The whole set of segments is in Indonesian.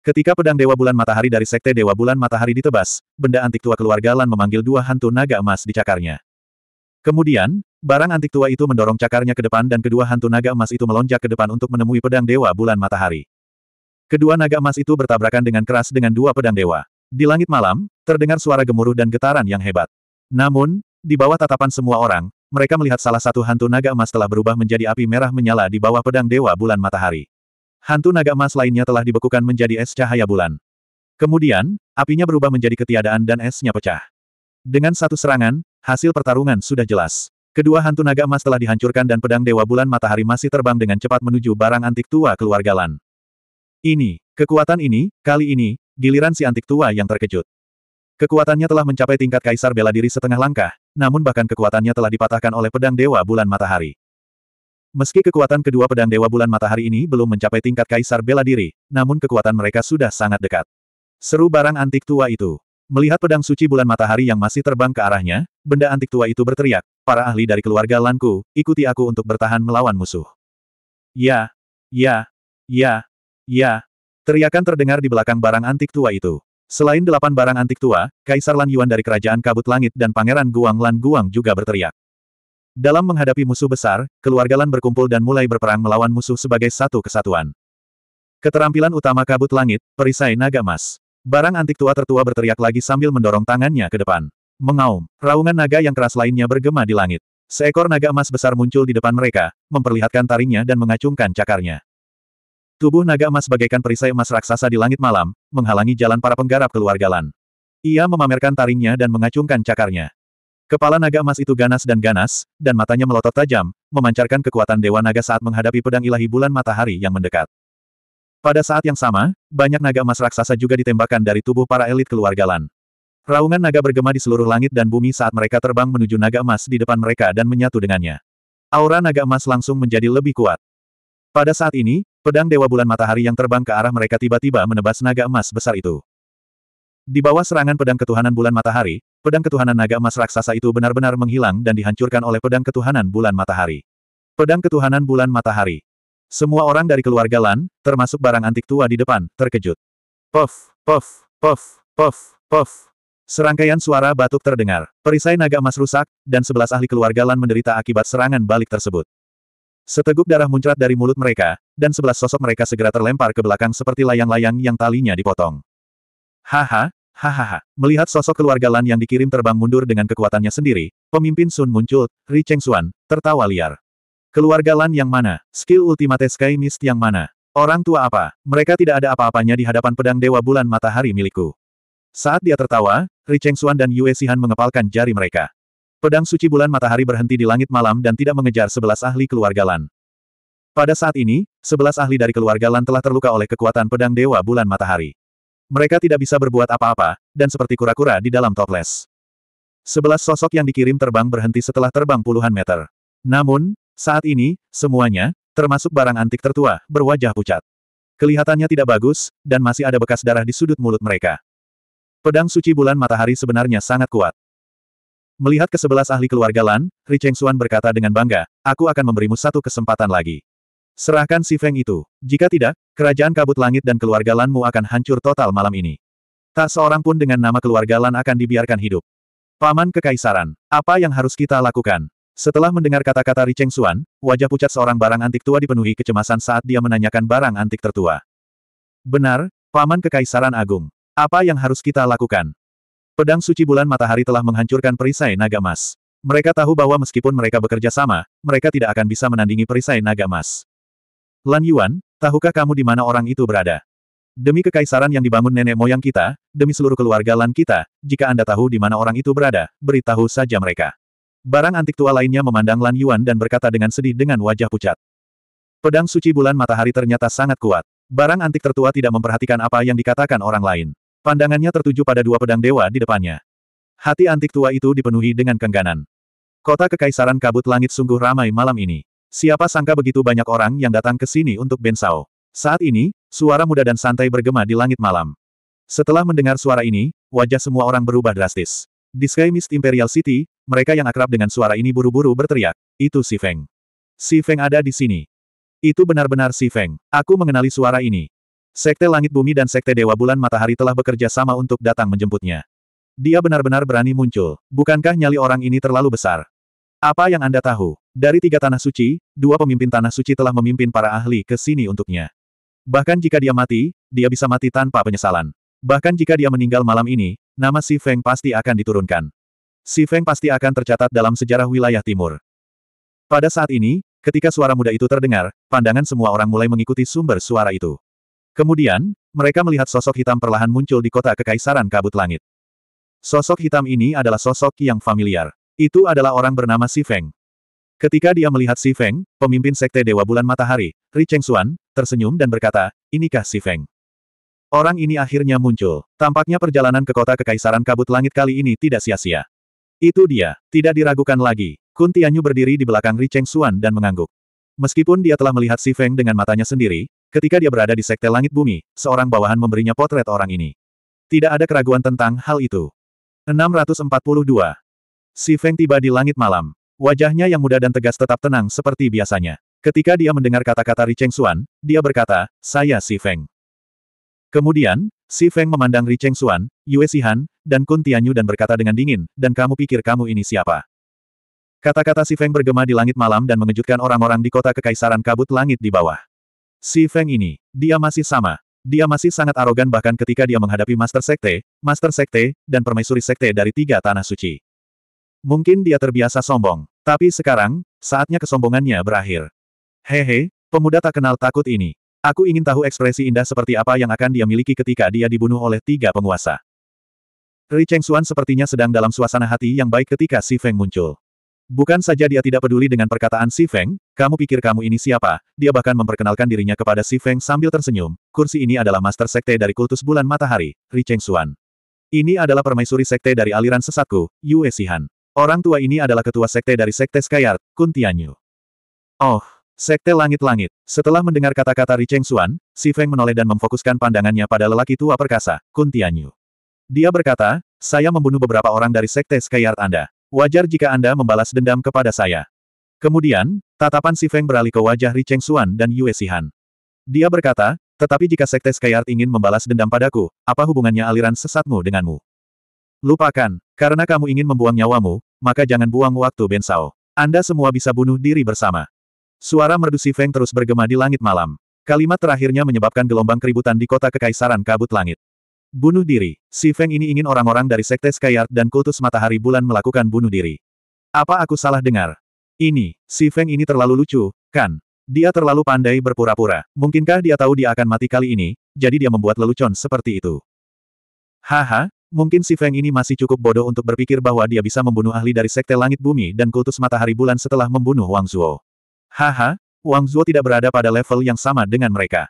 Ketika pedang Dewa Bulan Matahari dari Sekte Dewa Bulan Matahari ditebas, benda antik tua keluarga Lan memanggil dua hantu naga emas di cakarnya. Kemudian, barang antik tua itu mendorong cakarnya ke depan dan kedua hantu naga emas itu melonjak ke depan untuk menemui pedang Dewa Bulan Matahari. Kedua naga emas itu bertabrakan dengan keras dengan dua pedang dewa. Di langit malam, terdengar suara gemuruh dan getaran yang hebat. Namun, di bawah tatapan semua orang, mereka melihat salah satu hantu naga emas telah berubah menjadi api merah menyala di bawah pedang Dewa Bulan Matahari. Hantu naga emas lainnya telah dibekukan menjadi es cahaya bulan. Kemudian, apinya berubah menjadi ketiadaan dan esnya pecah. Dengan satu serangan, hasil pertarungan sudah jelas. Kedua hantu naga emas telah dihancurkan dan pedang Dewa Bulan Matahari masih terbang dengan cepat menuju barang antik tua keluarga Lan. Ini, kekuatan ini, kali ini, giliran si antik tua yang terkejut. Kekuatannya telah mencapai tingkat kaisar bela diri setengah langkah, namun bahkan kekuatannya telah dipatahkan oleh pedang Dewa Bulan Matahari. Meski kekuatan kedua pedang Dewa Bulan Matahari ini belum mencapai tingkat kaisar bela diri, namun kekuatan mereka sudah sangat dekat. Seru barang antik tua itu. Melihat pedang suci bulan matahari yang masih terbang ke arahnya, benda antik tua itu berteriak, para ahli dari keluarga Lanku, ikuti aku untuk bertahan melawan musuh. Ya, ya, ya, ya. Teriakan terdengar di belakang barang antik tua itu. Selain delapan barang antik tua, Kaisar Lan Yuan dari Kerajaan Kabut Langit dan Pangeran Guang Lan Guang juga berteriak. Dalam menghadapi musuh besar, keluarga Lan berkumpul dan mulai berperang melawan musuh sebagai satu kesatuan. Keterampilan utama kabut langit, perisai naga emas. Barang antik tua tertua berteriak lagi sambil mendorong tangannya ke depan. Mengaum, raungan naga yang keras lainnya bergema di langit. Seekor naga emas besar muncul di depan mereka, memperlihatkan taringnya dan mengacungkan cakarnya. Tubuh naga emas bagaikan perisai emas raksasa di langit malam, menghalangi jalan para penggarap keluarga Lan. Ia memamerkan taringnya dan mengacungkan cakarnya. Kepala naga emas itu ganas dan ganas, dan matanya melotot tajam, memancarkan kekuatan Dewa Naga saat menghadapi pedang ilahi bulan matahari yang mendekat. Pada saat yang sama, banyak naga emas raksasa juga ditembakkan dari tubuh para elit keluarga Lan. Raungan naga bergema di seluruh langit dan bumi saat mereka terbang menuju naga emas di depan mereka dan menyatu dengannya. Aura naga emas langsung menjadi lebih kuat. Pada saat ini, pedang Dewa Bulan Matahari yang terbang ke arah mereka tiba-tiba menebas naga emas besar itu. Di bawah serangan pedang ketuhanan bulan matahari, Pedang ketuhanan naga emas raksasa itu benar-benar menghilang dan dihancurkan oleh pedang ketuhanan bulan matahari. Pedang ketuhanan bulan matahari. Semua orang dari keluarga Lan, termasuk barang antik tua di depan, terkejut. Puff, puff, puff, puff, puff. Serangkaian suara batuk terdengar. Perisai naga emas rusak, dan sebelas ahli keluarga Lan menderita akibat serangan balik tersebut. Seteguk darah muncrat dari mulut mereka, dan sebelas sosok mereka segera terlempar ke belakang seperti layang-layang yang talinya dipotong. Haha, Hahaha, melihat sosok keluarga Lan yang dikirim terbang mundur dengan kekuatannya sendiri, pemimpin Sun muncul, Ri Cheng Xuan, tertawa liar. Keluarga Lan yang mana? Skill Ultimate Sky Mist yang mana? Orang tua apa? Mereka tidak ada apa-apanya di hadapan pedang Dewa Bulan Matahari milikku. Saat dia tertawa, Ri Cheng Xuan dan Yue Sihan mengepalkan jari mereka. Pedang suci bulan matahari berhenti di langit malam dan tidak mengejar sebelas ahli keluarga Lan. Pada saat ini, sebelas ahli dari keluarga Lan telah terluka oleh kekuatan pedang Dewa Bulan Matahari. Mereka tidak bisa berbuat apa-apa, dan seperti kura-kura di dalam toples. Sebelas sosok yang dikirim terbang berhenti setelah terbang puluhan meter. Namun, saat ini, semuanya, termasuk barang antik tertua, berwajah pucat. Kelihatannya tidak bagus, dan masih ada bekas darah di sudut mulut mereka. Pedang suci bulan matahari sebenarnya sangat kuat. Melihat ke sebelas ahli keluarga Lan, Ri Cheng Xuan berkata dengan bangga, aku akan memberimu satu kesempatan lagi. Serahkan si Feng itu. Jika tidak, kerajaan kabut langit dan keluarga Lanmu akan hancur total malam ini. Tak seorang pun dengan nama keluarga Lan akan dibiarkan hidup. Paman Kekaisaran, apa yang harus kita lakukan? Setelah mendengar kata-kata Ri Cheng Xuan, wajah pucat seorang barang antik tua dipenuhi kecemasan saat dia menanyakan barang antik tertua. Benar, Paman Kekaisaran Agung. Apa yang harus kita lakukan? Pedang suci bulan matahari telah menghancurkan perisai naga emas. Mereka tahu bahwa meskipun mereka bekerja sama, mereka tidak akan bisa menandingi perisai naga emas. Lan Yuan, tahukah kamu di mana orang itu berada? Demi kekaisaran yang dibangun nenek moyang kita, demi seluruh keluarga Lan kita, jika Anda tahu di mana orang itu berada, beritahu saja mereka. Barang antik tua lainnya memandang Lan Yuan dan berkata dengan sedih dengan wajah pucat. Pedang suci bulan matahari ternyata sangat kuat. Barang antik tertua tidak memperhatikan apa yang dikatakan orang lain. Pandangannya tertuju pada dua pedang dewa di depannya. Hati antik tua itu dipenuhi dengan kengganan. Kota Kekaisaran Kabut Langit sungguh ramai malam ini. Siapa sangka begitu banyak orang yang datang ke sini untuk Bensao. Saat ini, suara muda dan santai bergema di langit malam. Setelah mendengar suara ini, wajah semua orang berubah drastis. Di Sky Mist Imperial City, mereka yang akrab dengan suara ini buru-buru berteriak, itu si Feng. Si Feng ada di sini. Itu benar-benar si Feng. Aku mengenali suara ini. Sekte Langit Bumi dan Sekte Dewa Bulan Matahari telah bekerja sama untuk datang menjemputnya. Dia benar-benar berani muncul. Bukankah nyali orang ini terlalu besar? Apa yang Anda tahu? Dari tiga tanah suci, dua pemimpin tanah suci telah memimpin para ahli ke sini untuknya. Bahkan jika dia mati, dia bisa mati tanpa penyesalan. Bahkan jika dia meninggal malam ini, nama Si Feng pasti akan diturunkan. Si Feng pasti akan tercatat dalam sejarah wilayah timur. Pada saat ini, ketika suara muda itu terdengar, pandangan semua orang mulai mengikuti sumber suara itu. Kemudian, mereka melihat sosok hitam perlahan muncul di kota kekaisaran kabut langit. Sosok hitam ini adalah sosok yang familiar. Itu adalah orang bernama Si Feng. Ketika dia melihat Si Feng, pemimpin Sekte Dewa Bulan Matahari, Ri Cheng Xuan, tersenyum dan berkata, inikah Si Feng? Orang ini akhirnya muncul. Tampaknya perjalanan ke kota Kekaisaran Kabut Langit kali ini tidak sia-sia. Itu dia, tidak diragukan lagi. Kun Tianyu berdiri di belakang Ri Cheng Xuan dan mengangguk. Meskipun dia telah melihat Si Feng dengan matanya sendiri, ketika dia berada di Sekte Langit Bumi, seorang bawahan memberinya potret orang ini. Tidak ada keraguan tentang hal itu. 642. Si Feng tiba di langit malam. Wajahnya yang muda dan tegas tetap tenang seperti biasanya. Ketika dia mendengar kata-kata Ri Cheng Xuan, dia berkata, saya Si Feng. Kemudian, Si Feng memandang Ri Cheng Xuan, Yue Sihan, dan Kun Tianyu dan berkata dengan dingin, dan kamu pikir kamu ini siapa? Kata-kata Si Feng bergema di langit malam dan mengejutkan orang-orang di kota kekaisaran kabut langit di bawah. Si Feng ini, dia masih sama. Dia masih sangat arogan bahkan ketika dia menghadapi Master Sekte, Master Sekte, dan Permaisuri Sekte dari tiga tanah suci. Mungkin dia terbiasa sombong. Tapi sekarang, saatnya kesombongannya berakhir. Hehe, pemuda tak kenal takut ini. Aku ingin tahu ekspresi indah seperti apa yang akan dia miliki ketika dia dibunuh oleh tiga penguasa. Ri Cheng Xuan sepertinya sedang dalam suasana hati yang baik ketika Si Feng muncul. Bukan saja dia tidak peduli dengan perkataan Si Feng, kamu pikir kamu ini siapa, dia bahkan memperkenalkan dirinya kepada Si Feng sambil tersenyum, kursi ini adalah master sekte dari kultus bulan matahari, Ri Cheng Xuan. Ini adalah permaisuri sekte dari aliran sesatku, Yue Sihan. Orang tua ini adalah ketua sekte dari sekte Skyart, Kun Tianyu. Oh, sekte langit-langit. Setelah mendengar kata-kata Ri Cheng Xuan, Si Feng menoleh dan memfokuskan pandangannya pada lelaki tua perkasa, Kun Tianyu. Dia berkata, saya membunuh beberapa orang dari sekte Skyart Anda. Wajar jika Anda membalas dendam kepada saya. Kemudian, tatapan Si Feng beralih ke wajah Ri Cheng Xuan dan Yue Sihan. Dia berkata, tetapi jika sekte Skyart ingin membalas dendam padaku, apa hubungannya aliran sesatmu denganmu? Lupakan, karena kamu ingin membuang nyawamu, maka jangan buang waktu Bensao. Anda semua bisa bunuh diri bersama. Suara merdu si Feng terus bergema di langit malam. Kalimat terakhirnya menyebabkan gelombang keributan di kota Kekaisaran Kabut Langit. Bunuh diri, si Feng ini ingin orang-orang dari Sekte Skyard dan kultus matahari bulan melakukan bunuh diri. Apa aku salah dengar? Ini, si Feng ini terlalu lucu, kan? Dia terlalu pandai berpura-pura. Mungkinkah dia tahu dia akan mati kali ini, jadi dia membuat lelucon seperti itu. Haha, Mungkin si Feng ini masih cukup bodoh untuk berpikir bahwa dia bisa membunuh ahli dari Sekte Langit Bumi dan kultus matahari bulan setelah membunuh Wang Zuo. Haha, Wang Zuo tidak berada pada level yang sama dengan mereka.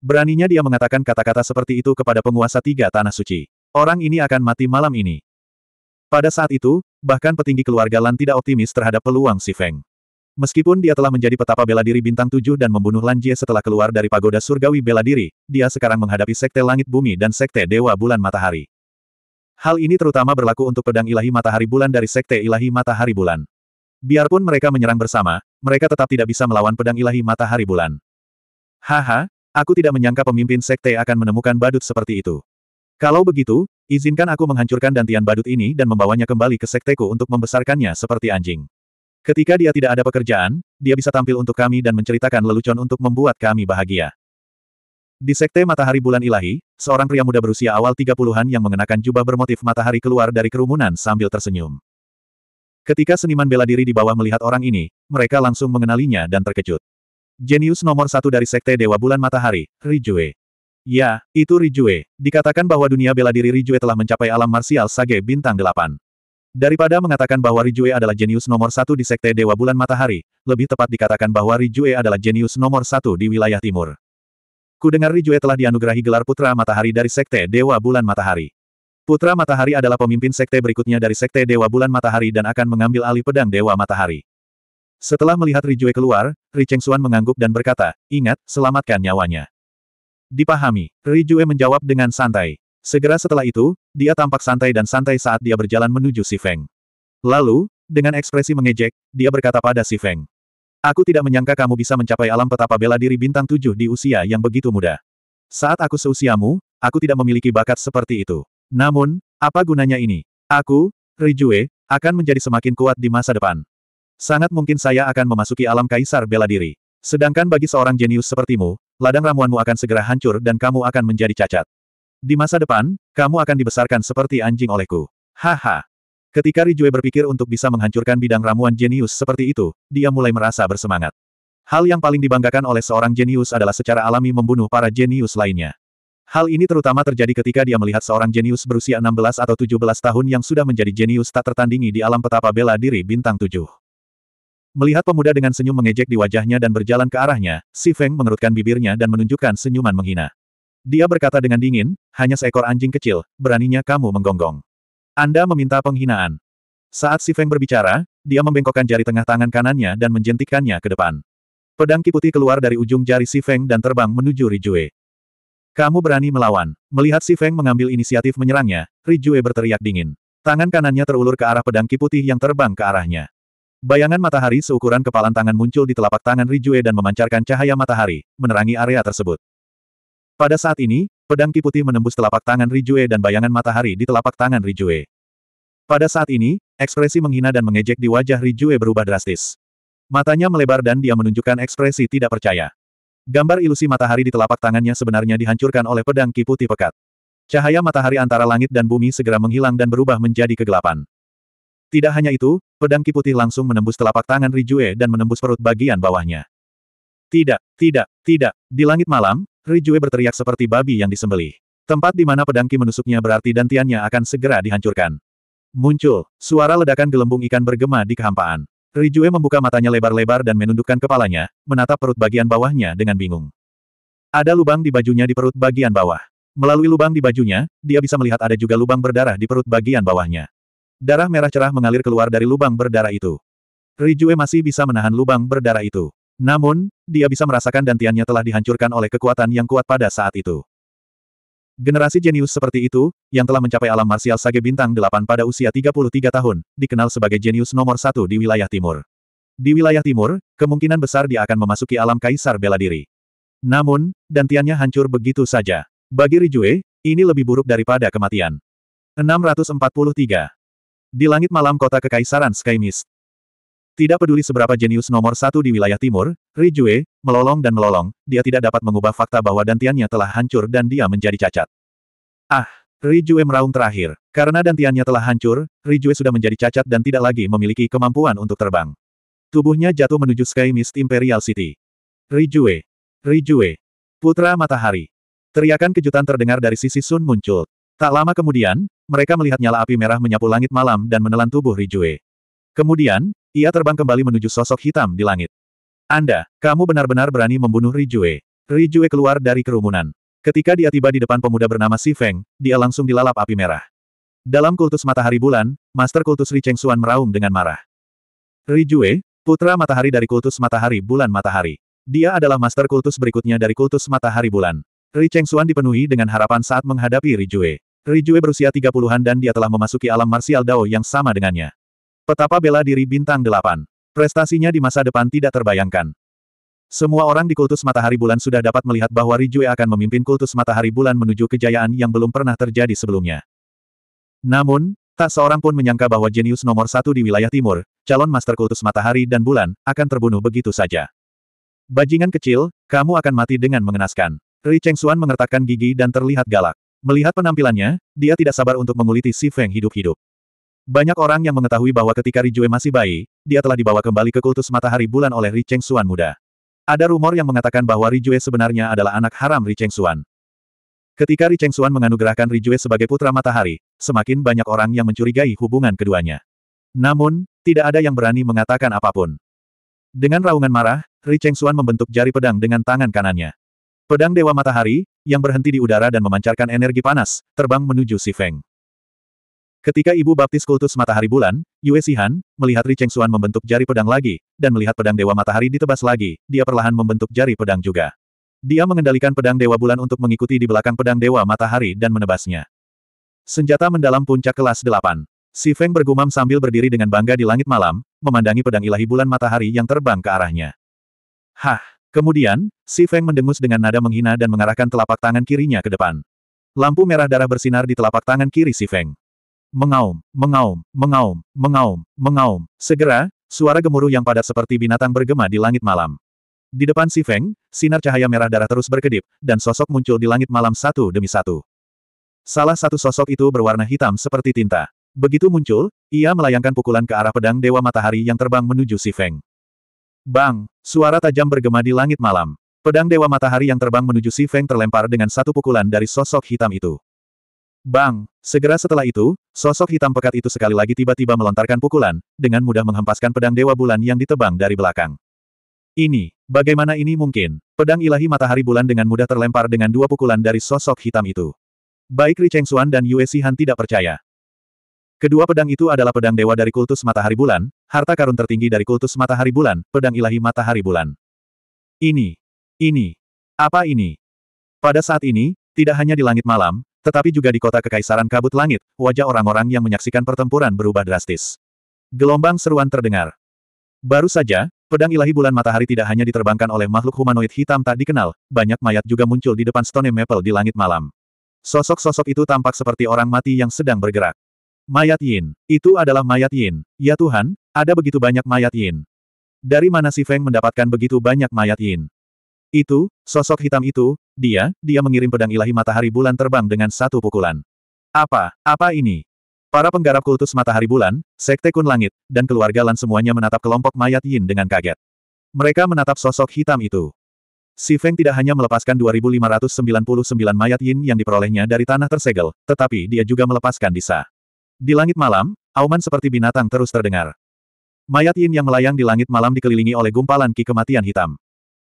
Beraninya dia mengatakan kata-kata seperti itu kepada penguasa tiga tanah suci. Orang ini akan mati malam ini. Pada saat itu, bahkan petinggi keluarga Lan tidak optimis terhadap peluang si Feng. Meskipun dia telah menjadi petapa bela diri bintang tujuh dan membunuh Lan Jie setelah keluar dari pagoda surgawi bela diri, dia sekarang menghadapi sekte langit bumi dan sekte dewa bulan matahari. Hal ini terutama berlaku untuk pedang ilahi matahari bulan dari Sekte Ilahi Matahari Bulan. Biarpun mereka menyerang bersama, mereka tetap tidak bisa melawan pedang ilahi matahari bulan. Haha, aku tidak menyangka pemimpin sekte akan menemukan badut seperti itu. Kalau begitu, izinkan aku menghancurkan dantian badut ini dan membawanya kembali ke sekteku untuk membesarkannya seperti anjing. Ketika dia tidak ada pekerjaan, dia bisa tampil untuk kami dan menceritakan lelucon untuk membuat kami bahagia. Di Sekte Matahari Bulan Ilahi, seorang pria muda berusia awal 30-an yang mengenakan jubah bermotif matahari keluar dari kerumunan sambil tersenyum. Ketika seniman bela diri di bawah melihat orang ini, mereka langsung mengenalinya dan terkejut. Jenius nomor satu dari Sekte Dewa Bulan Matahari, Rijue. Ya, itu Rijue. Dikatakan bahwa dunia bela diri Rijue telah mencapai alam marsial Sage Bintang delapan. Daripada mengatakan bahwa Rijue adalah jenius nomor satu di Sekte Dewa Bulan Matahari, lebih tepat dikatakan bahwa Rijue adalah jenius nomor satu di wilayah timur. Kudengar Rijue telah dianugerahi gelar Putra Matahari dari Sekte Dewa Bulan Matahari. Putra Matahari adalah pemimpin sekte berikutnya dari Sekte Dewa Bulan Matahari dan akan mengambil alih pedang Dewa Matahari. Setelah melihat Rijue keluar, Ri Cheng Xuan mengangguk dan berkata, ingat, selamatkan nyawanya. Dipahami, Rijue menjawab dengan santai. Segera setelah itu, dia tampak santai dan santai saat dia berjalan menuju Si Feng. Lalu, dengan ekspresi mengejek, dia berkata pada Si Feng. Aku tidak menyangka kamu bisa mencapai alam petapa bela diri bintang tujuh di usia yang begitu muda. Saat aku seusiamu, aku tidak memiliki bakat seperti itu. Namun, apa gunanya ini? Aku, Rijue, akan menjadi semakin kuat di masa depan. Sangat mungkin saya akan memasuki alam kaisar bela diri. Sedangkan bagi seorang jenius sepertimu, ladang ramuanmu akan segera hancur dan kamu akan menjadi cacat. Di masa depan, kamu akan dibesarkan seperti anjing olehku. Haha. Ketika Rijue berpikir untuk bisa menghancurkan bidang ramuan jenius seperti itu, dia mulai merasa bersemangat. Hal yang paling dibanggakan oleh seorang jenius adalah secara alami membunuh para jenius lainnya. Hal ini terutama terjadi ketika dia melihat seorang jenius berusia 16 atau 17 tahun yang sudah menjadi jenius tak tertandingi di alam petapa bela diri bintang 7. Melihat pemuda dengan senyum mengejek di wajahnya dan berjalan ke arahnya, Si Feng mengerutkan bibirnya dan menunjukkan senyuman menghina. Dia berkata dengan dingin, hanya seekor anjing kecil, beraninya kamu menggonggong. Anda meminta penghinaan. Saat Si Feng berbicara, dia membengkokkan jari tengah tangan kanannya dan menjentikkannya ke depan. Pedang Ki Putih keluar dari ujung jari Si Feng dan terbang menuju Rijue. Kamu berani melawan. Melihat Si Feng mengambil inisiatif menyerangnya, Rijue berteriak dingin. Tangan kanannya terulur ke arah pedang Ki Putih yang terbang ke arahnya. Bayangan matahari seukuran kepalan tangan muncul di telapak tangan Rijue dan memancarkan cahaya matahari, menerangi area tersebut. Pada saat ini, Pedang Ki Putih menembus telapak tangan Rijue dan bayangan matahari di telapak tangan Rijue. Pada saat ini, ekspresi menghina dan mengejek di wajah Rijue berubah drastis. Matanya melebar dan dia menunjukkan ekspresi tidak percaya. Gambar ilusi matahari di telapak tangannya sebenarnya dihancurkan oleh pedang Ki Putih pekat. Cahaya matahari antara langit dan bumi segera menghilang dan berubah menjadi kegelapan. Tidak hanya itu, pedang Ki Putih langsung menembus telapak tangan Rijue dan menembus perut bagian bawahnya. Tidak, tidak, tidak. Di langit malam, Rijue berteriak seperti babi yang disembeli. Tempat di mana pedang Ki menusuknya berarti dantiannya akan segera dihancurkan. Muncul, suara ledakan gelembung ikan bergema di kehampaan. Rijue membuka matanya lebar-lebar dan menundukkan kepalanya, menatap perut bagian bawahnya dengan bingung. Ada lubang di bajunya di perut bagian bawah. Melalui lubang di bajunya, dia bisa melihat ada juga lubang berdarah di perut bagian bawahnya. Darah merah cerah mengalir keluar dari lubang berdarah itu. Rijue masih bisa menahan lubang berdarah itu. Namun, dia bisa merasakan dantiannya telah dihancurkan oleh kekuatan yang kuat pada saat itu. Generasi jenius seperti itu, yang telah mencapai alam marsial Sage Bintang 8 pada usia 33 tahun, dikenal sebagai jenius nomor satu di wilayah timur. Di wilayah timur, kemungkinan besar dia akan memasuki alam kaisar bela diri. Namun, dantiannya hancur begitu saja. Bagi Rijue, ini lebih buruk daripada kematian. 643. Di langit malam kota kekaisaran Sky Mist. Tidak peduli seberapa jenius nomor satu di wilayah timur, Rijue, melolong dan melolong, dia tidak dapat mengubah fakta bahwa dantiannya telah hancur dan dia menjadi cacat. Ah, Rijue meraung terakhir. Karena dantiannya telah hancur, Rijue sudah menjadi cacat dan tidak lagi memiliki kemampuan untuk terbang. Tubuhnya jatuh menuju Sky Mist Imperial City. Rijue! Rijue! Putra Matahari! Teriakan kejutan terdengar dari sisi Sun muncul. Tak lama kemudian, mereka melihat nyala api merah menyapu langit malam dan menelan tubuh Rijue. Kemudian, ia terbang kembali menuju sosok hitam di langit. Anda, kamu benar-benar berani membunuh Rijue. Rijue keluar dari kerumunan. Ketika dia tiba di depan pemuda bernama Si Feng, dia langsung dilalap api merah. Dalam kultus matahari bulan, Master Kultus Ri Cheng Xuan meraung dengan marah. Rijue, putra matahari dari kultus matahari bulan matahari. Dia adalah Master Kultus berikutnya dari kultus matahari bulan. Ri Cheng Xuan dipenuhi dengan harapan saat menghadapi Rijue. Rijue berusia 30-an dan dia telah memasuki alam marsial Dao yang sama dengannya. Petapa bela diri bintang delapan. Prestasinya di masa depan tidak terbayangkan. Semua orang di kultus matahari bulan sudah dapat melihat bahwa Rijue akan memimpin kultus matahari bulan menuju kejayaan yang belum pernah terjadi sebelumnya. Namun, tak seorang pun menyangka bahwa jenius nomor satu di wilayah timur, calon master kultus matahari dan bulan, akan terbunuh begitu saja. Bajingan kecil, kamu akan mati dengan mengenaskan. Ri Cheng Xuan mengertakkan gigi dan terlihat galak. Melihat penampilannya, dia tidak sabar untuk menguliti Si Feng hidup-hidup. Banyak orang yang mengetahui bahwa ketika Rijue masih bayi, dia telah dibawa kembali ke kultus matahari bulan oleh Ri Xuan muda. Ada rumor yang mengatakan bahwa Rijue sebenarnya adalah anak haram Ri Xuan. Ketika Ri Xuan menganugerahkan Rijue sebagai putra matahari, semakin banyak orang yang mencurigai hubungan keduanya. Namun, tidak ada yang berani mengatakan apapun. Dengan raungan marah, Ri Xuan membentuk jari pedang dengan tangan kanannya. Pedang Dewa Matahari, yang berhenti di udara dan memancarkan energi panas, terbang menuju Si Feng. Ketika ibu baptis kultus matahari bulan, Yue Sihan, melihat Ri Cheng Xuan membentuk jari pedang lagi, dan melihat pedang dewa matahari ditebas lagi, dia perlahan membentuk jari pedang juga. Dia mengendalikan pedang dewa bulan untuk mengikuti di belakang pedang dewa matahari dan menebasnya. Senjata mendalam puncak kelas 8. Si Feng bergumam sambil berdiri dengan bangga di langit malam, memandangi pedang ilahi bulan matahari yang terbang ke arahnya. Hah! Kemudian, Si Feng mendengus dengan nada menghina dan mengarahkan telapak tangan kirinya ke depan. Lampu merah darah bersinar di telapak tangan kiri Si Feng. Mengaum, mengaum, mengaum, mengaum, mengaum. Segera, suara gemuruh yang padat seperti binatang bergema di langit malam. Di depan si Feng, sinar cahaya merah darah terus berkedip, dan sosok muncul di langit malam satu demi satu. Salah satu sosok itu berwarna hitam seperti tinta. Begitu muncul, ia melayangkan pukulan ke arah pedang Dewa Matahari yang terbang menuju si Feng. Bang! Suara tajam bergema di langit malam. Pedang Dewa Matahari yang terbang menuju si Feng terlempar dengan satu pukulan dari sosok hitam itu. Bang! Segera setelah itu, Sosok hitam pekat itu sekali lagi tiba-tiba melontarkan pukulan, dengan mudah menghempaskan pedang Dewa Bulan yang ditebang dari belakang. Ini, bagaimana ini mungkin? Pedang ilahi matahari bulan dengan mudah terlempar dengan dua pukulan dari sosok hitam itu. Baik Ri Cheng Xuan dan Yue Sihan tidak percaya. Kedua pedang itu adalah pedang dewa dari kultus matahari bulan, harta karun tertinggi dari kultus matahari bulan, pedang ilahi matahari bulan. Ini, ini, apa ini? Pada saat ini, tidak hanya di langit malam, tetapi juga di kota Kekaisaran Kabut Langit, wajah orang-orang yang menyaksikan pertempuran berubah drastis. Gelombang seruan terdengar. Baru saja, pedang ilahi bulan matahari tidak hanya diterbangkan oleh makhluk humanoid hitam tak dikenal, banyak mayat juga muncul di depan Stone Maple di langit malam. Sosok-sosok itu tampak seperti orang mati yang sedang bergerak. Mayat Yin. Itu adalah mayat Yin. Ya Tuhan, ada begitu banyak mayat Yin. Dari mana si Feng mendapatkan begitu banyak mayat Yin? Itu, sosok hitam itu, dia, dia mengirim pedang ilahi matahari bulan terbang dengan satu pukulan. Apa, apa ini? Para penggarap kultus matahari bulan, sekte kun langit, dan keluarga Lan semuanya menatap kelompok mayat Yin dengan kaget. Mereka menatap sosok hitam itu. Si Feng tidak hanya melepaskan 2599 mayat Yin yang diperolehnya dari tanah tersegel, tetapi dia juga melepaskan Disa. Di langit malam, auman seperti binatang terus terdengar. Mayat Yin yang melayang di langit malam dikelilingi oleh gumpalan ki kematian hitam.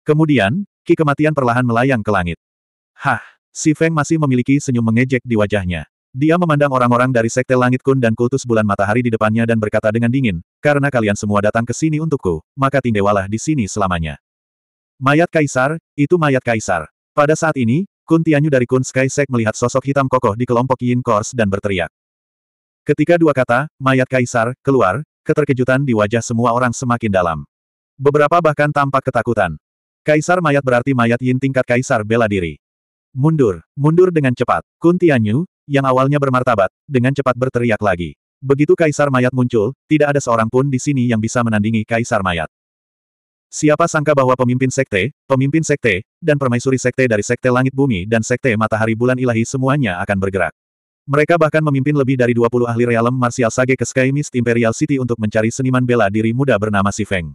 Kemudian, Ki kematian perlahan melayang ke langit. Hah! Si Feng masih memiliki senyum mengejek di wajahnya. Dia memandang orang-orang dari Sekte Langit Kun dan Kultus Bulan Matahari di depannya dan berkata dengan dingin, karena kalian semua datang ke sini untukku, maka tindewalah di sini selamanya. Mayat Kaisar, itu mayat Kaisar. Pada saat ini, Kun Tianyu dari Kun Sky Sek melihat sosok hitam kokoh di kelompok Yin Kors dan berteriak. Ketika dua kata, mayat Kaisar, keluar, keterkejutan di wajah semua orang semakin dalam. Beberapa bahkan tampak ketakutan. Kaisar mayat berarti mayat yin tingkat kaisar bela diri. Mundur, mundur dengan cepat. Kun Tianyu, yang awalnya bermartabat, dengan cepat berteriak lagi. Begitu kaisar mayat muncul, tidak ada seorang pun di sini yang bisa menandingi kaisar mayat. Siapa sangka bahwa pemimpin sekte, pemimpin sekte, dan permaisuri sekte dari sekte langit bumi dan sekte matahari bulan ilahi semuanya akan bergerak. Mereka bahkan memimpin lebih dari 20 ahli realem martial sage ke Sky Mist Imperial City untuk mencari seniman bela diri muda bernama Si Feng.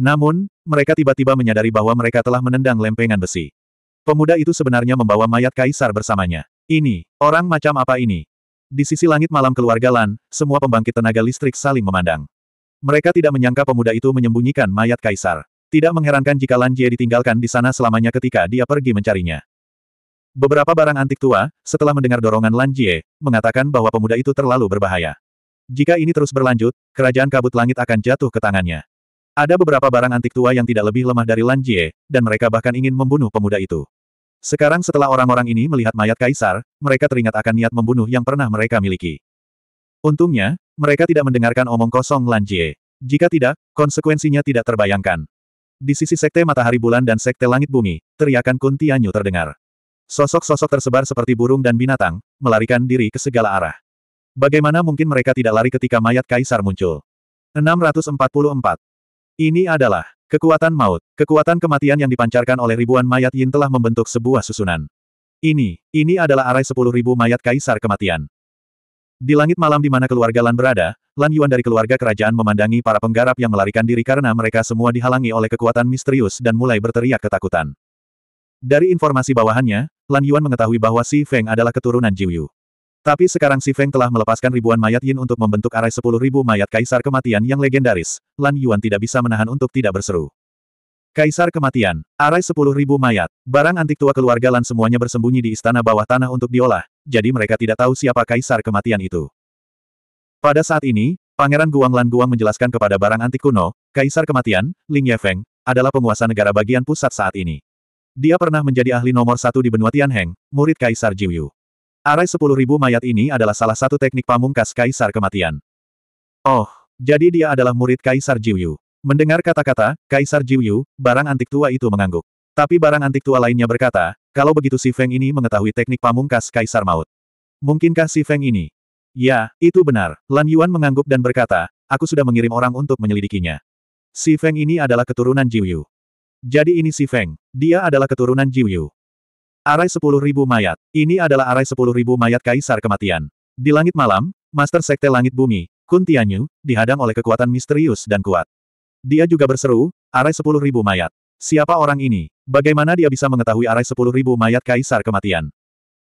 Namun, mereka tiba-tiba menyadari bahwa mereka telah menendang lempengan besi. Pemuda itu sebenarnya membawa mayat kaisar bersamanya. Ini, orang macam apa ini? Di sisi langit malam keluarga Lan, semua pembangkit tenaga listrik saling memandang. Mereka tidak menyangka pemuda itu menyembunyikan mayat kaisar. Tidak mengherankan jika Lan Jie ditinggalkan di sana selamanya ketika dia pergi mencarinya. Beberapa barang antik tua, setelah mendengar dorongan Lan Jie, mengatakan bahwa pemuda itu terlalu berbahaya. Jika ini terus berlanjut, kerajaan kabut langit akan jatuh ke tangannya. Ada beberapa barang antik tua yang tidak lebih lemah dari Lan Jie, dan mereka bahkan ingin membunuh pemuda itu. Sekarang setelah orang-orang ini melihat mayat kaisar, mereka teringat akan niat membunuh yang pernah mereka miliki. Untungnya, mereka tidak mendengarkan omong kosong Lan Jie. Jika tidak, konsekuensinya tidak terbayangkan. Di sisi Sekte Matahari Bulan dan Sekte Langit Bumi, teriakan Kun Tianyu terdengar. Sosok-sosok tersebar seperti burung dan binatang, melarikan diri ke segala arah. Bagaimana mungkin mereka tidak lari ketika mayat kaisar muncul? 644. Ini adalah kekuatan maut, kekuatan kematian yang dipancarkan oleh ribuan mayat Yin telah membentuk sebuah susunan. Ini, ini adalah arai sepuluh ribu mayat kaisar kematian. Di langit malam di mana keluarga Lan berada, Lan Yuan dari keluarga kerajaan memandangi para penggarap yang melarikan diri karena mereka semua dihalangi oleh kekuatan misterius dan mulai berteriak ketakutan. Dari informasi bawahannya, Lan Yuan mengetahui bahwa Si Feng adalah keturunan Jiuyu. Tapi sekarang Si Feng telah melepaskan ribuan mayat Yin untuk membentuk arai sepuluh ribu mayat Kaisar Kematian yang legendaris, Lan Yuan tidak bisa menahan untuk tidak berseru. Kaisar Kematian, arai sepuluh ribu mayat, barang antik tua keluarga Lan semuanya bersembunyi di istana bawah tanah untuk diolah, jadi mereka tidak tahu siapa Kaisar Kematian itu. Pada saat ini, Pangeran Guang Lan Guang menjelaskan kepada barang antik kuno, Kaisar Kematian, Ling Yefeng, adalah penguasa negara bagian pusat saat ini. Dia pernah menjadi ahli nomor satu di benua Tianheng, murid Kaisar Jiuyu. Arai ribu mayat ini adalah salah satu teknik pamungkas Kaisar Kematian. Oh, jadi dia adalah murid Kaisar Jiuyu. Mendengar kata-kata, Kaisar Jiuyu, barang antik tua itu mengangguk. Tapi barang antik tua lainnya berkata, kalau begitu si Feng ini mengetahui teknik pamungkas Kaisar Maut. Mungkinkah si Feng ini? Ya, itu benar. Lan Yuan mengangguk dan berkata, aku sudah mengirim orang untuk menyelidikinya. Si Feng ini adalah keturunan Jiuyu. Jadi ini si Feng. Dia adalah keturunan Jiuyu. Arai ribu mayat. Ini adalah arai ribu mayat Kaisar Kematian. Di langit malam, Master Sekte Langit Bumi, Kun Tianyu, dihadang oleh kekuatan misterius dan kuat. Dia juga berseru, arai ribu mayat. Siapa orang ini? Bagaimana dia bisa mengetahui arai ribu mayat Kaisar Kematian?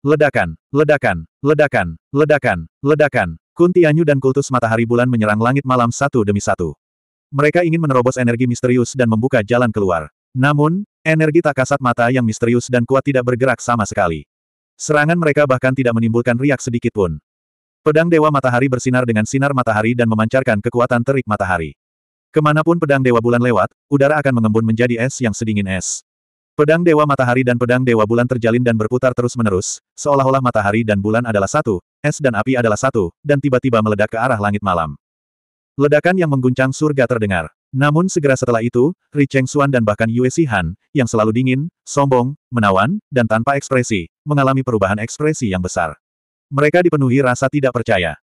Ledakan, ledakan, ledakan, ledakan, ledakan. Kun Tianyu dan kultus matahari bulan menyerang langit malam satu demi satu. Mereka ingin menerobos energi misterius dan membuka jalan keluar. Namun, Energi tak kasat mata yang misterius dan kuat tidak bergerak sama sekali. Serangan mereka bahkan tidak menimbulkan riak sedikit pun. Pedang Dewa Matahari bersinar dengan sinar matahari dan memancarkan kekuatan terik matahari. Kemanapun pedang Dewa Bulan lewat, udara akan mengembun menjadi es yang sedingin es. Pedang Dewa Matahari dan pedang Dewa Bulan terjalin dan berputar terus-menerus, seolah-olah matahari dan bulan adalah satu, es dan api adalah satu, dan tiba-tiba meledak ke arah langit malam. Ledakan yang mengguncang surga terdengar. Namun segera setelah itu, Ri Cheng Xuan dan bahkan Yue Sihan, yang selalu dingin, sombong, menawan, dan tanpa ekspresi, mengalami perubahan ekspresi yang besar. Mereka dipenuhi rasa tidak percaya.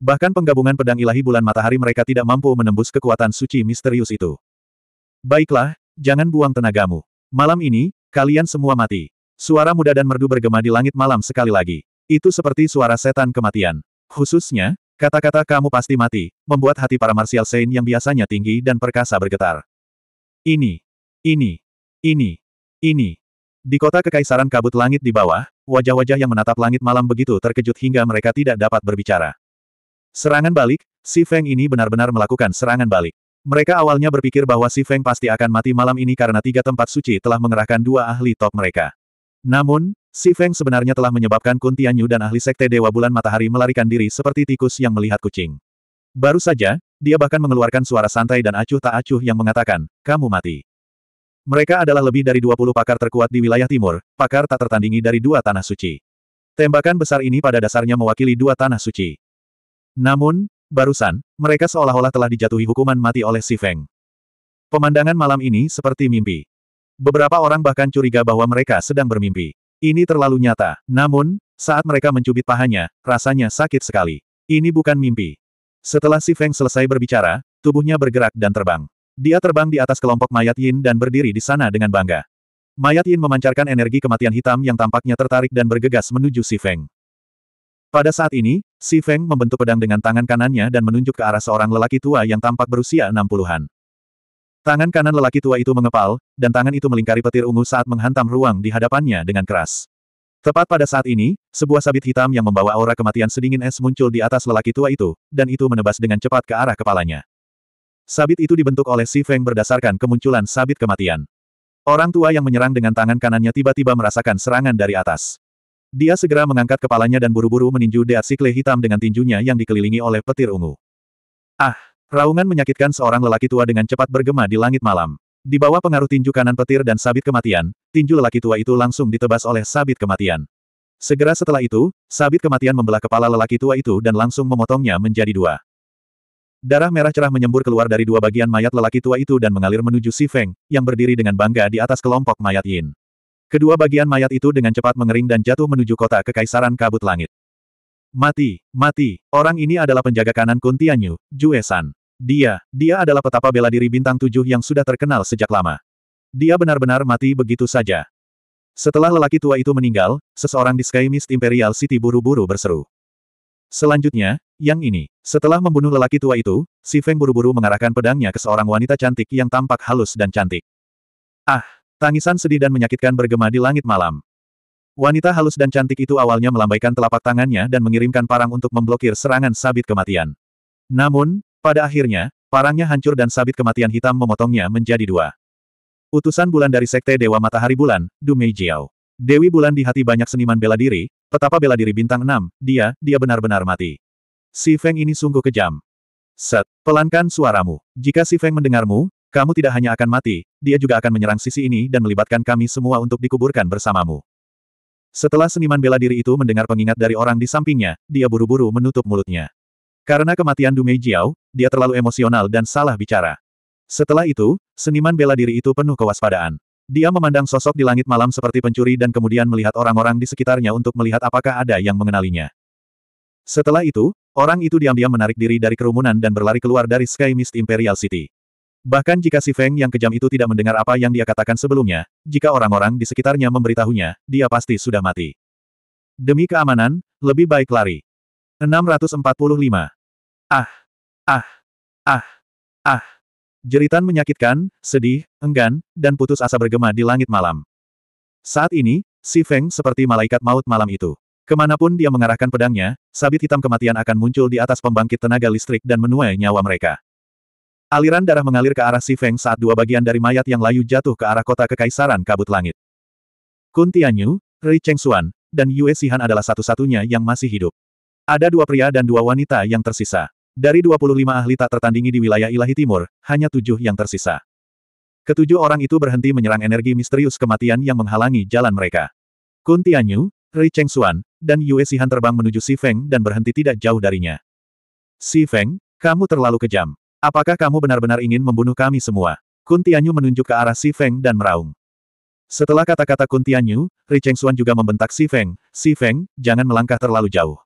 Bahkan penggabungan pedang ilahi bulan matahari mereka tidak mampu menembus kekuatan suci misterius itu. Baiklah, jangan buang tenagamu. Malam ini, kalian semua mati. Suara muda dan merdu bergema di langit malam sekali lagi. Itu seperti suara setan kematian. Khususnya, Kata-kata kamu pasti mati, membuat hati para Martial Saint yang biasanya tinggi dan perkasa bergetar. Ini, ini, ini, ini. Di kota kekaisaran kabut langit di bawah, wajah-wajah yang menatap langit malam begitu terkejut hingga mereka tidak dapat berbicara. Serangan balik, si Feng ini benar-benar melakukan serangan balik. Mereka awalnya berpikir bahwa si Feng pasti akan mati malam ini karena tiga tempat suci telah mengerahkan dua ahli top mereka. Namun, Si Feng sebenarnya telah menyebabkan Kun Tianyu dan ahli sekte Dewa Bulan Matahari melarikan diri seperti tikus yang melihat kucing. Baru saja, dia bahkan mengeluarkan suara santai dan acuh tak acuh yang mengatakan, kamu mati. Mereka adalah lebih dari 20 pakar terkuat di wilayah timur, pakar tak tertandingi dari dua tanah suci. Tembakan besar ini pada dasarnya mewakili dua tanah suci. Namun, barusan, mereka seolah-olah telah dijatuhi hukuman mati oleh Si Feng. Pemandangan malam ini seperti mimpi. Beberapa orang bahkan curiga bahwa mereka sedang bermimpi. Ini terlalu nyata. Namun, saat mereka mencubit pahanya, rasanya sakit sekali. Ini bukan mimpi. Setelah si Feng selesai berbicara, tubuhnya bergerak dan terbang. Dia terbang di atas kelompok mayat Yin dan berdiri di sana dengan bangga. Mayat Yin memancarkan energi kematian hitam yang tampaknya tertarik dan bergegas menuju si Feng. Pada saat ini, si Feng membentuk pedang dengan tangan kanannya dan menunjuk ke arah seorang lelaki tua yang tampak berusia 60-an. Tangan kanan lelaki tua itu mengepal, dan tangan itu melingkari petir ungu saat menghantam ruang di hadapannya dengan keras. Tepat pada saat ini, sebuah sabit hitam yang membawa aura kematian sedingin es muncul di atas lelaki tua itu, dan itu menebas dengan cepat ke arah kepalanya. Sabit itu dibentuk oleh Si Feng berdasarkan kemunculan sabit kematian. Orang tua yang menyerang dengan tangan kanannya tiba-tiba merasakan serangan dari atas. Dia segera mengangkat kepalanya dan buru-buru meninju deat sikle hitam dengan tinjunya yang dikelilingi oleh petir ungu. Ah! Raungan menyakitkan seorang lelaki tua dengan cepat bergema di langit malam. Di bawah pengaruh tinju kanan petir dan sabit kematian, tinju lelaki tua itu langsung ditebas oleh sabit kematian. Segera setelah itu, sabit kematian membelah kepala lelaki tua itu dan langsung memotongnya menjadi dua. Darah merah cerah menyembur keluar dari dua bagian mayat lelaki tua itu dan mengalir menuju Si Feng, yang berdiri dengan bangga di atas kelompok mayat Yin. Kedua bagian mayat itu dengan cepat mengering dan jatuh menuju kota kekaisaran kabut langit. Mati, mati, orang ini adalah penjaga kanan Kuntianyu, Juesan. Dia, dia adalah petapa bela diri bintang tujuh yang sudah terkenal sejak lama. Dia benar-benar mati begitu saja. Setelah lelaki tua itu meninggal, seseorang di Sky Mist Imperial City buru-buru berseru. Selanjutnya, yang ini. Setelah membunuh lelaki tua itu, si Feng buru-buru mengarahkan pedangnya ke seorang wanita cantik yang tampak halus dan cantik. Ah, tangisan sedih dan menyakitkan bergema di langit malam. Wanita halus dan cantik itu awalnya melambaikan telapak tangannya dan mengirimkan parang untuk memblokir serangan sabit kematian. Namun, pada akhirnya, parangnya hancur dan sabit kematian hitam memotongnya menjadi dua. Utusan bulan dari Sekte Dewa Matahari Bulan, Dumei Jiao. Dewi bulan di hati banyak seniman bela diri, petapa bela diri bintang enam, dia, dia benar-benar mati. Si Feng ini sungguh kejam. Set, pelankan suaramu. Jika si Feng mendengarmu, kamu tidak hanya akan mati, dia juga akan menyerang sisi ini dan melibatkan kami semua untuk dikuburkan bersamamu. Setelah seniman bela diri itu mendengar pengingat dari orang di sampingnya, dia buru-buru menutup mulutnya. Karena kematian Dumei Jiao, dia terlalu emosional dan salah bicara. Setelah itu, seniman bela diri itu penuh kewaspadaan. Dia memandang sosok di langit malam seperti pencuri dan kemudian melihat orang-orang di sekitarnya untuk melihat apakah ada yang mengenalinya. Setelah itu, orang itu diam-diam menarik diri dari kerumunan dan berlari keluar dari Sky Mist Imperial City. Bahkan jika si Feng yang kejam itu tidak mendengar apa yang dia katakan sebelumnya, jika orang-orang di sekitarnya memberitahunya, dia pasti sudah mati. Demi keamanan, lebih baik lari. 645. Ah! Ah! Ah! Ah! Jeritan menyakitkan, sedih, enggan, dan putus asa bergema di langit malam. Saat ini, si Feng seperti malaikat maut malam itu. Kemanapun dia mengarahkan pedangnya, sabit hitam kematian akan muncul di atas pembangkit tenaga listrik dan menuai nyawa mereka. Aliran darah mengalir ke arah Si Feng saat dua bagian dari mayat yang layu jatuh ke arah kota kekaisaran kabut langit. Kun Tianyu, Ri Chengxuan, dan Yue Sihan adalah satu-satunya yang masih hidup. Ada dua pria dan dua wanita yang tersisa. Dari 25 ahli tak tertandingi di wilayah ilahi timur, hanya tujuh yang tersisa. Ketujuh orang itu berhenti menyerang energi misterius kematian yang menghalangi jalan mereka. Kun Tianyu, Ri Chengxuan, dan Yue Sihan terbang menuju Si Feng dan berhenti tidak jauh darinya. Si Feng, kamu terlalu kejam. Apakah kamu benar-benar ingin membunuh kami semua? Kuntianyu menunjuk ke arah Si Feng dan meraung. Setelah kata-kata Kuntianyu, Ri Cheng Xuan juga membentak Si Feng, Si Feng, jangan melangkah terlalu jauh.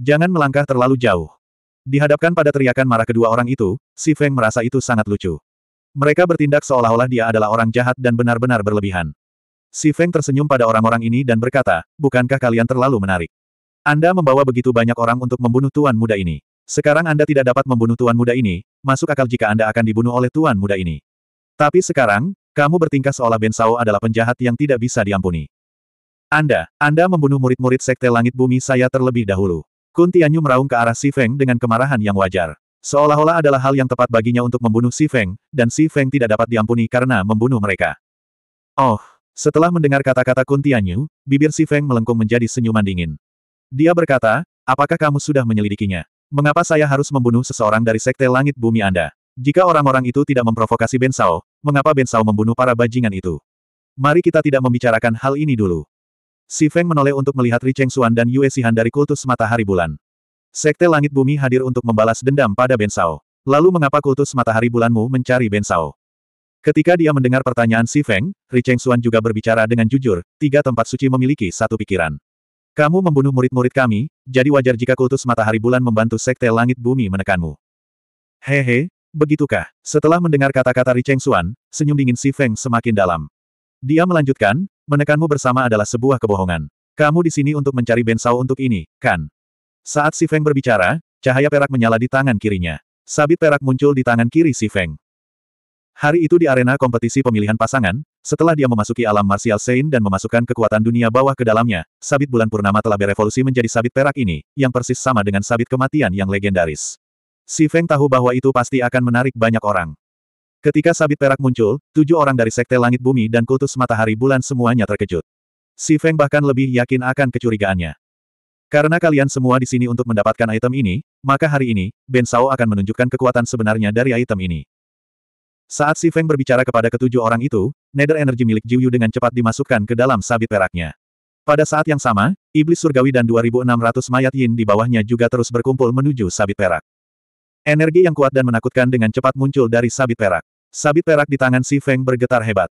Jangan melangkah terlalu jauh. Dihadapkan pada teriakan marah kedua orang itu, Si Feng merasa itu sangat lucu. Mereka bertindak seolah-olah dia adalah orang jahat dan benar-benar berlebihan. Si Feng tersenyum pada orang-orang ini dan berkata, bukankah kalian terlalu menarik? Anda membawa begitu banyak orang untuk membunuh tuan muda ini. Sekarang Anda tidak dapat membunuh tuan muda ini, masuk akal jika Anda akan dibunuh oleh tuan muda ini. Tapi sekarang, kamu bertingkah seolah Ben Sao adalah penjahat yang tidak bisa diampuni. Anda, Anda membunuh murid-murid Sekte Langit Bumi saya terlebih dahulu. Kun Tianyu meraung ke arah Si Feng dengan kemarahan yang wajar. Seolah-olah adalah hal yang tepat baginya untuk membunuh Si Feng, dan Si Feng tidak dapat diampuni karena membunuh mereka. Oh, setelah mendengar kata-kata Kun Tianyu, bibir Si Feng melengkung menjadi senyuman dingin. Dia berkata, apakah kamu sudah menyelidikinya? Mengapa saya harus membunuh seseorang dari Sekte Langit Bumi Anda? Jika orang-orang itu tidak memprovokasi Bensao, mengapa Bensao membunuh para bajingan itu? Mari kita tidak membicarakan hal ini dulu. Si Feng menoleh untuk melihat Ri Cheng Xuan dan Yue Sihan dari kultus matahari bulan. Sekte Langit Bumi hadir untuk membalas dendam pada Bensao. Lalu mengapa kultus matahari bulanmu mencari Bensao? Ketika dia mendengar pertanyaan Si Feng, Ri Cheng Xuan juga berbicara dengan jujur, tiga tempat suci memiliki satu pikiran. Kamu membunuh murid-murid kami, jadi wajar jika kultus matahari bulan membantu sekte langit bumi menekanmu. Hehe, begitukah? Setelah mendengar kata-kata Ri Cheng Xuan, senyum dingin Si Feng semakin dalam. Dia melanjutkan, menekanmu bersama adalah sebuah kebohongan. Kamu di sini untuk mencari Bensau untuk ini, kan? Saat Si Feng berbicara, cahaya perak menyala di tangan kirinya. Sabit perak muncul di tangan kiri Si Feng. Hari itu di arena kompetisi pemilihan pasangan, setelah dia memasuki alam martial Sein dan memasukkan kekuatan dunia bawah ke dalamnya, sabit bulan purnama telah berevolusi menjadi sabit perak ini, yang persis sama dengan sabit kematian yang legendaris. Si Feng tahu bahwa itu pasti akan menarik banyak orang. Ketika sabit perak muncul, tujuh orang dari Sekte Langit Bumi dan Kultus Matahari Bulan semuanya terkejut. Si Feng bahkan lebih yakin akan kecurigaannya. Karena kalian semua di sini untuk mendapatkan item ini, maka hari ini, Ben Sao akan menunjukkan kekuatan sebenarnya dari item ini. Saat Si Feng berbicara kepada ketujuh orang itu, nether energi milik Jiu Yu dengan cepat dimasukkan ke dalam sabit peraknya. Pada saat yang sama, iblis surgawi dan 2600 mayat yin di bawahnya juga terus berkumpul menuju sabit perak. Energi yang kuat dan menakutkan dengan cepat muncul dari sabit perak. Sabit perak di tangan Si Feng bergetar hebat.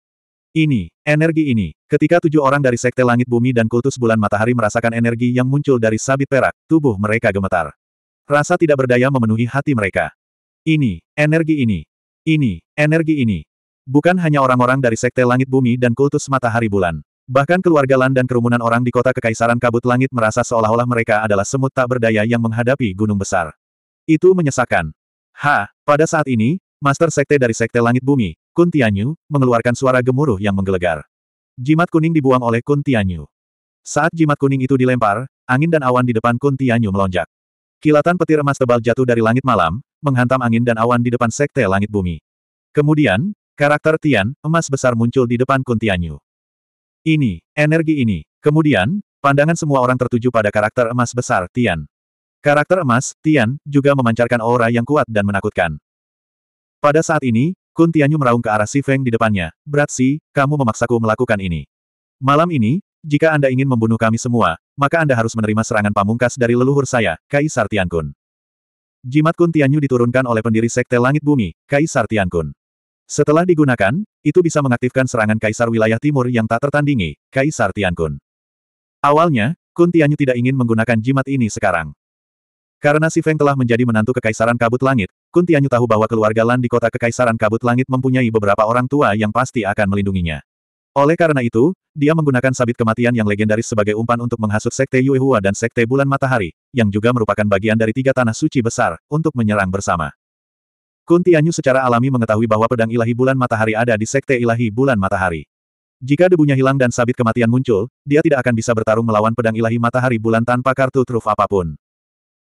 Ini, energi ini. Ketika tujuh orang dari Sekte Langit Bumi dan Kultus Bulan Matahari merasakan energi yang muncul dari sabit perak, tubuh mereka gemetar. Rasa tidak berdaya memenuhi hati mereka. Ini, energi ini. Ini, energi ini. Bukan hanya orang-orang dari Sekte Langit Bumi dan Kultus Matahari Bulan. Bahkan keluarga Lan dan kerumunan orang di kota Kekaisaran Kabut Langit merasa seolah-olah mereka adalah semut tak berdaya yang menghadapi gunung besar. Itu menyesakkan. Ha, pada saat ini, Master Sekte dari Sekte Langit Bumi, Kun Tianyu, mengeluarkan suara gemuruh yang menggelegar. Jimat kuning dibuang oleh Kun Tianyu. Saat jimat kuning itu dilempar, angin dan awan di depan Kun Tianyu melonjak. Kilatan petir emas tebal jatuh dari langit malam, menghantam angin dan awan di depan sekte langit bumi. Kemudian, karakter Tian, emas besar muncul di depan Kuntianyu. Ini, energi ini. Kemudian, pandangan semua orang tertuju pada karakter emas besar, Tian. Karakter emas, Tian, juga memancarkan aura yang kuat dan menakutkan. Pada saat ini, Kuntianyu meraung ke arah Si Feng di depannya. Berat Si, kamu memaksaku melakukan ini. Malam ini, jika Anda ingin membunuh kami semua, maka Anda harus menerima serangan pamungkas dari leluhur saya, Kaisar Tian Kun. Jimat Kun Tianyu diturunkan oleh pendiri Sekte Langit Bumi, Kaisar Tiankun. Setelah digunakan, itu bisa mengaktifkan serangan Kaisar wilayah timur yang tak tertandingi, Kaisar Tiankun. Awalnya, Kun Tianyu tidak ingin menggunakan jimat ini sekarang. Karena Si Feng telah menjadi menantu Kekaisaran Kabut Langit, Kun Tianyu tahu bahwa keluarga Lan di kota Kekaisaran Kabut Langit mempunyai beberapa orang tua yang pasti akan melindunginya. Oleh karena itu, dia menggunakan sabit kematian yang legendaris sebagai umpan untuk menghasut Sekte Yuehua dan Sekte Bulan Matahari, yang juga merupakan bagian dari tiga tanah suci besar, untuk menyerang bersama. Kuntianyu secara alami mengetahui bahwa pedang ilahi Bulan Matahari ada di Sekte Ilahi Bulan Matahari. Jika debunya hilang dan sabit kematian muncul, dia tidak akan bisa bertarung melawan pedang ilahi matahari bulan tanpa kartu truf apapun.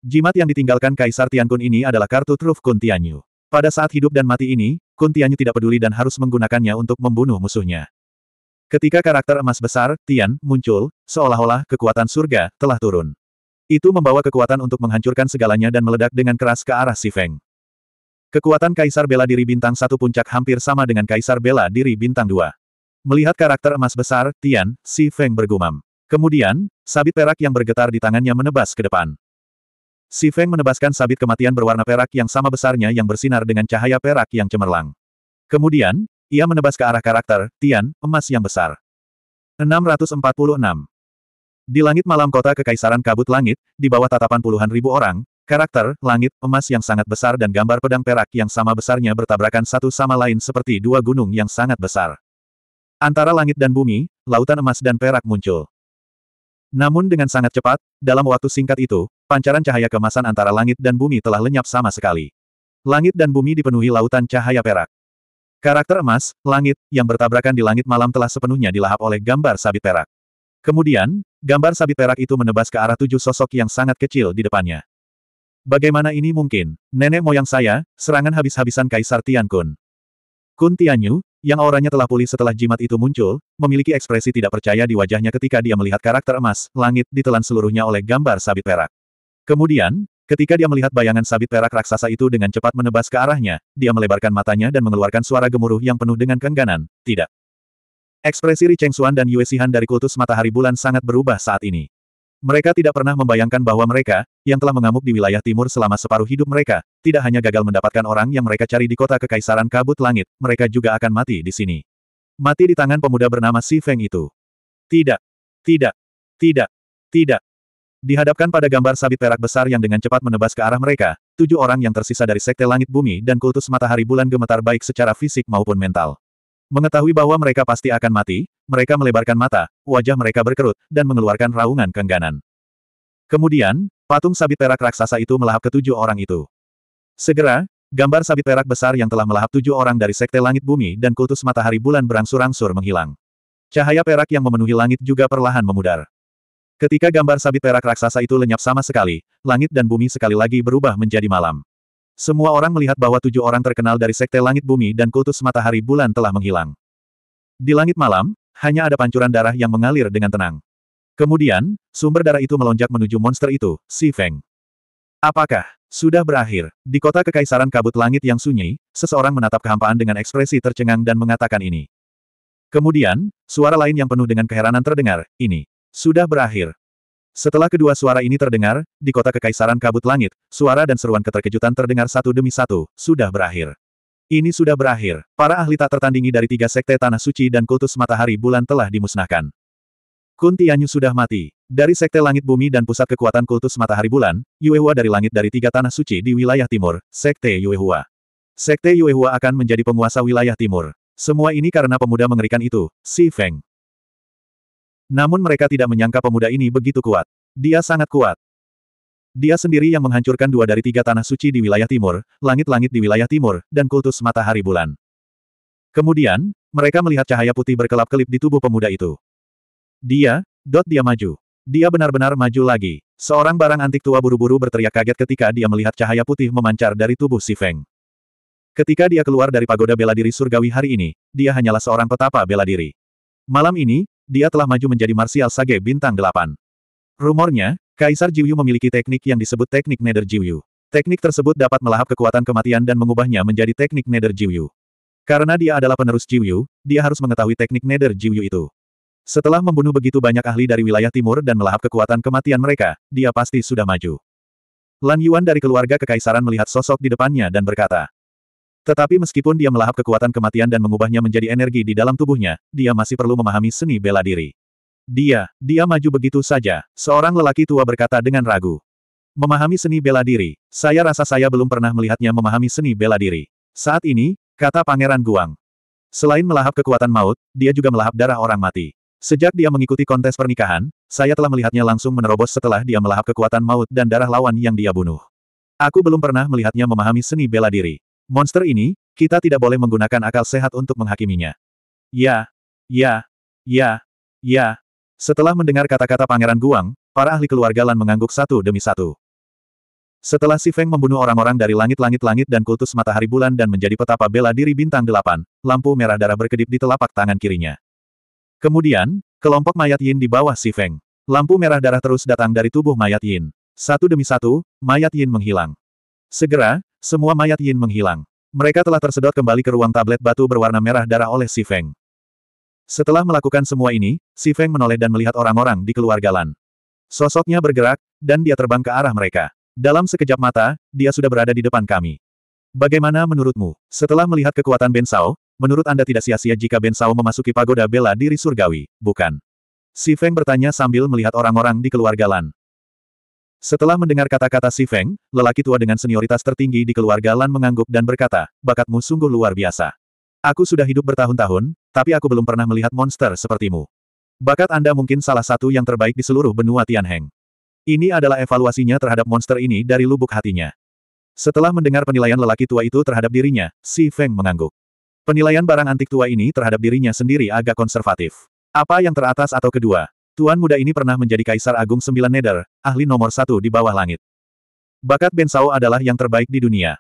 Jimat yang ditinggalkan Kaisar Tiankun ini adalah kartu truf Kuntianyu. Pada saat hidup dan mati ini, Kuntianyu tidak peduli dan harus menggunakannya untuk membunuh musuhnya. Ketika karakter emas besar, Tian, muncul, seolah-olah kekuatan surga telah turun. Itu membawa kekuatan untuk menghancurkan segalanya dan meledak dengan keras ke arah Si Feng. Kekuatan Kaisar Bela Diri Bintang satu puncak hampir sama dengan Kaisar Bela Diri Bintang Dua. Melihat karakter emas besar, Tian, Si Feng bergumam. Kemudian, sabit perak yang bergetar di tangannya menebas ke depan. Si Feng menebaskan sabit kematian berwarna perak yang sama besarnya yang bersinar dengan cahaya perak yang cemerlang. Kemudian, ia menebas ke arah karakter, Tian, emas yang besar. 646. Di langit malam kota Kekaisaran Kabut Langit, di bawah tatapan puluhan ribu orang, karakter, langit, emas yang sangat besar dan gambar pedang perak yang sama besarnya bertabrakan satu sama lain seperti dua gunung yang sangat besar. Antara langit dan bumi, lautan emas dan perak muncul. Namun dengan sangat cepat, dalam waktu singkat itu, pancaran cahaya kemasan antara langit dan bumi telah lenyap sama sekali. Langit dan bumi dipenuhi lautan cahaya perak. Karakter emas, langit, yang bertabrakan di langit malam telah sepenuhnya dilahap oleh gambar sabit perak. Kemudian, gambar sabit perak itu menebas ke arah tujuh sosok yang sangat kecil di depannya. Bagaimana ini mungkin? Nenek moyang saya, serangan habis-habisan Kaisar Tian Kun. Kun Tianyu, yang auranya telah pulih setelah jimat itu muncul, memiliki ekspresi tidak percaya di wajahnya ketika dia melihat karakter emas, langit, ditelan seluruhnya oleh gambar sabit perak. Kemudian, Ketika dia melihat bayangan sabit perak raksasa itu dengan cepat menebas ke arahnya, dia melebarkan matanya dan mengeluarkan suara gemuruh yang penuh dengan kengganan. Tidak. Ekspresi Ri Xuan dan Yue Sihan dari kultus matahari bulan sangat berubah saat ini. Mereka tidak pernah membayangkan bahwa mereka, yang telah mengamuk di wilayah timur selama separuh hidup mereka, tidak hanya gagal mendapatkan orang yang mereka cari di kota kekaisaran kabut langit, mereka juga akan mati di sini. Mati di tangan pemuda bernama Si Feng itu. Tidak. Tidak. Tidak. Tidak. Dihadapkan pada gambar sabit perak besar yang dengan cepat menebas ke arah mereka, tujuh orang yang tersisa dari Sekte Langit Bumi dan kultus matahari bulan gemetar baik secara fisik maupun mental. Mengetahui bahwa mereka pasti akan mati, mereka melebarkan mata, wajah mereka berkerut, dan mengeluarkan raungan kengganan. Kemudian, patung sabit perak raksasa itu melahap ketujuh orang itu. Segera, gambar sabit perak besar yang telah melahap tujuh orang dari Sekte Langit Bumi dan kultus matahari bulan berangsur-angsur menghilang. Cahaya perak yang memenuhi langit juga perlahan memudar. Ketika gambar sabit perak raksasa itu lenyap sama sekali, langit dan bumi sekali lagi berubah menjadi malam. Semua orang melihat bahwa tujuh orang terkenal dari Sekte Langit Bumi dan kultus matahari bulan telah menghilang. Di langit malam, hanya ada pancuran darah yang mengalir dengan tenang. Kemudian, sumber darah itu melonjak menuju monster itu, Si Feng. Apakah, sudah berakhir, di kota kekaisaran kabut langit yang sunyi, seseorang menatap kehampaan dengan ekspresi tercengang dan mengatakan ini. Kemudian, suara lain yang penuh dengan keheranan terdengar, ini. Sudah berakhir. Setelah kedua suara ini terdengar, di kota kekaisaran kabut langit, suara dan seruan keterkejutan terdengar satu demi satu, sudah berakhir. Ini sudah berakhir. Para ahli tak tertandingi dari tiga sekte Tanah Suci dan kultus matahari bulan telah dimusnahkan. Kuntianyu sudah mati. Dari sekte langit bumi dan pusat kekuatan kultus matahari bulan, Yuehua dari langit dari tiga tanah suci di wilayah timur, sekte Yuehua. Sekte Yuehua akan menjadi penguasa wilayah timur. Semua ini karena pemuda mengerikan itu, Si Feng. Namun mereka tidak menyangka pemuda ini begitu kuat. Dia sangat kuat. Dia sendiri yang menghancurkan dua dari tiga tanah suci di wilayah timur, langit-langit di wilayah timur, dan kultus matahari bulan. Kemudian, mereka melihat cahaya putih berkelap-kelip di tubuh pemuda itu. Dia, dot dia maju. Dia benar-benar maju lagi. Seorang barang antik tua buru-buru berteriak kaget ketika dia melihat cahaya putih memancar dari tubuh si Feng. Ketika dia keluar dari pagoda bela diri surgawi hari ini, dia hanyalah seorang petapa bela diri. Malam ini, dia telah maju menjadi Marsial Sage bintang 8. Rumornya, Kaisar Jiuyu memiliki teknik yang disebut teknik Nether Jiuyu. Teknik tersebut dapat melahap kekuatan kematian dan mengubahnya menjadi teknik Nether Jiuyu. Karena dia adalah penerus Jiuyu, dia harus mengetahui teknik Nether Jiuyu itu. Setelah membunuh begitu banyak ahli dari wilayah timur dan melahap kekuatan kematian mereka, dia pasti sudah maju. Lan Yuan dari keluarga kekaisaran melihat sosok di depannya dan berkata, tetapi meskipun dia melahap kekuatan kematian dan mengubahnya menjadi energi di dalam tubuhnya, dia masih perlu memahami seni bela diri. Dia, dia maju begitu saja, seorang lelaki tua berkata dengan ragu. Memahami seni bela diri, saya rasa saya belum pernah melihatnya memahami seni bela diri. Saat ini, kata Pangeran Guang. Selain melahap kekuatan maut, dia juga melahap darah orang mati. Sejak dia mengikuti kontes pernikahan, saya telah melihatnya langsung menerobos setelah dia melahap kekuatan maut dan darah lawan yang dia bunuh. Aku belum pernah melihatnya memahami seni bela diri. Monster ini, kita tidak boleh menggunakan akal sehat untuk menghakiminya. Ya, ya, ya, ya. Setelah mendengar kata-kata Pangeran Guang, para ahli keluarga Lan mengangguk satu demi satu. Setelah Si Feng membunuh orang-orang dari langit-langit-langit dan kultus matahari bulan dan menjadi petapa bela diri bintang delapan, lampu merah darah berkedip di telapak tangan kirinya. Kemudian, kelompok mayat Yin di bawah Si Feng. Lampu merah darah terus datang dari tubuh mayat Yin. Satu demi satu, mayat Yin menghilang. Segera, semua mayat Yin menghilang. Mereka telah tersedot kembali ke ruang tablet batu berwarna merah darah oleh Si Feng. Setelah melakukan semua ini, Si Feng menoleh dan melihat orang-orang di keluarga Lan. Sosoknya bergerak, dan dia terbang ke arah mereka. Dalam sekejap mata, dia sudah berada di depan kami. Bagaimana menurutmu? Setelah melihat kekuatan Ben Sao, menurut Anda tidak sia-sia jika Ben Sao memasuki pagoda bela diri surgawi, bukan? Si Feng bertanya sambil melihat orang-orang di keluarga Lan. Setelah mendengar kata-kata Si Feng, lelaki tua dengan senioritas tertinggi di keluarga Lan mengangguk dan berkata, bakatmu sungguh luar biasa. Aku sudah hidup bertahun-tahun, tapi aku belum pernah melihat monster sepertimu. Bakat Anda mungkin salah satu yang terbaik di seluruh benua Tianheng. Ini adalah evaluasinya terhadap monster ini dari lubuk hatinya. Setelah mendengar penilaian lelaki tua itu terhadap dirinya, Si Feng mengangguk. Penilaian barang antik tua ini terhadap dirinya sendiri agak konservatif. Apa yang teratas atau kedua, Tuan muda ini pernah menjadi Kaisar Agung Sembilan Neder, ahli nomor satu di bawah langit. Bakat Ben Sao adalah yang terbaik di dunia.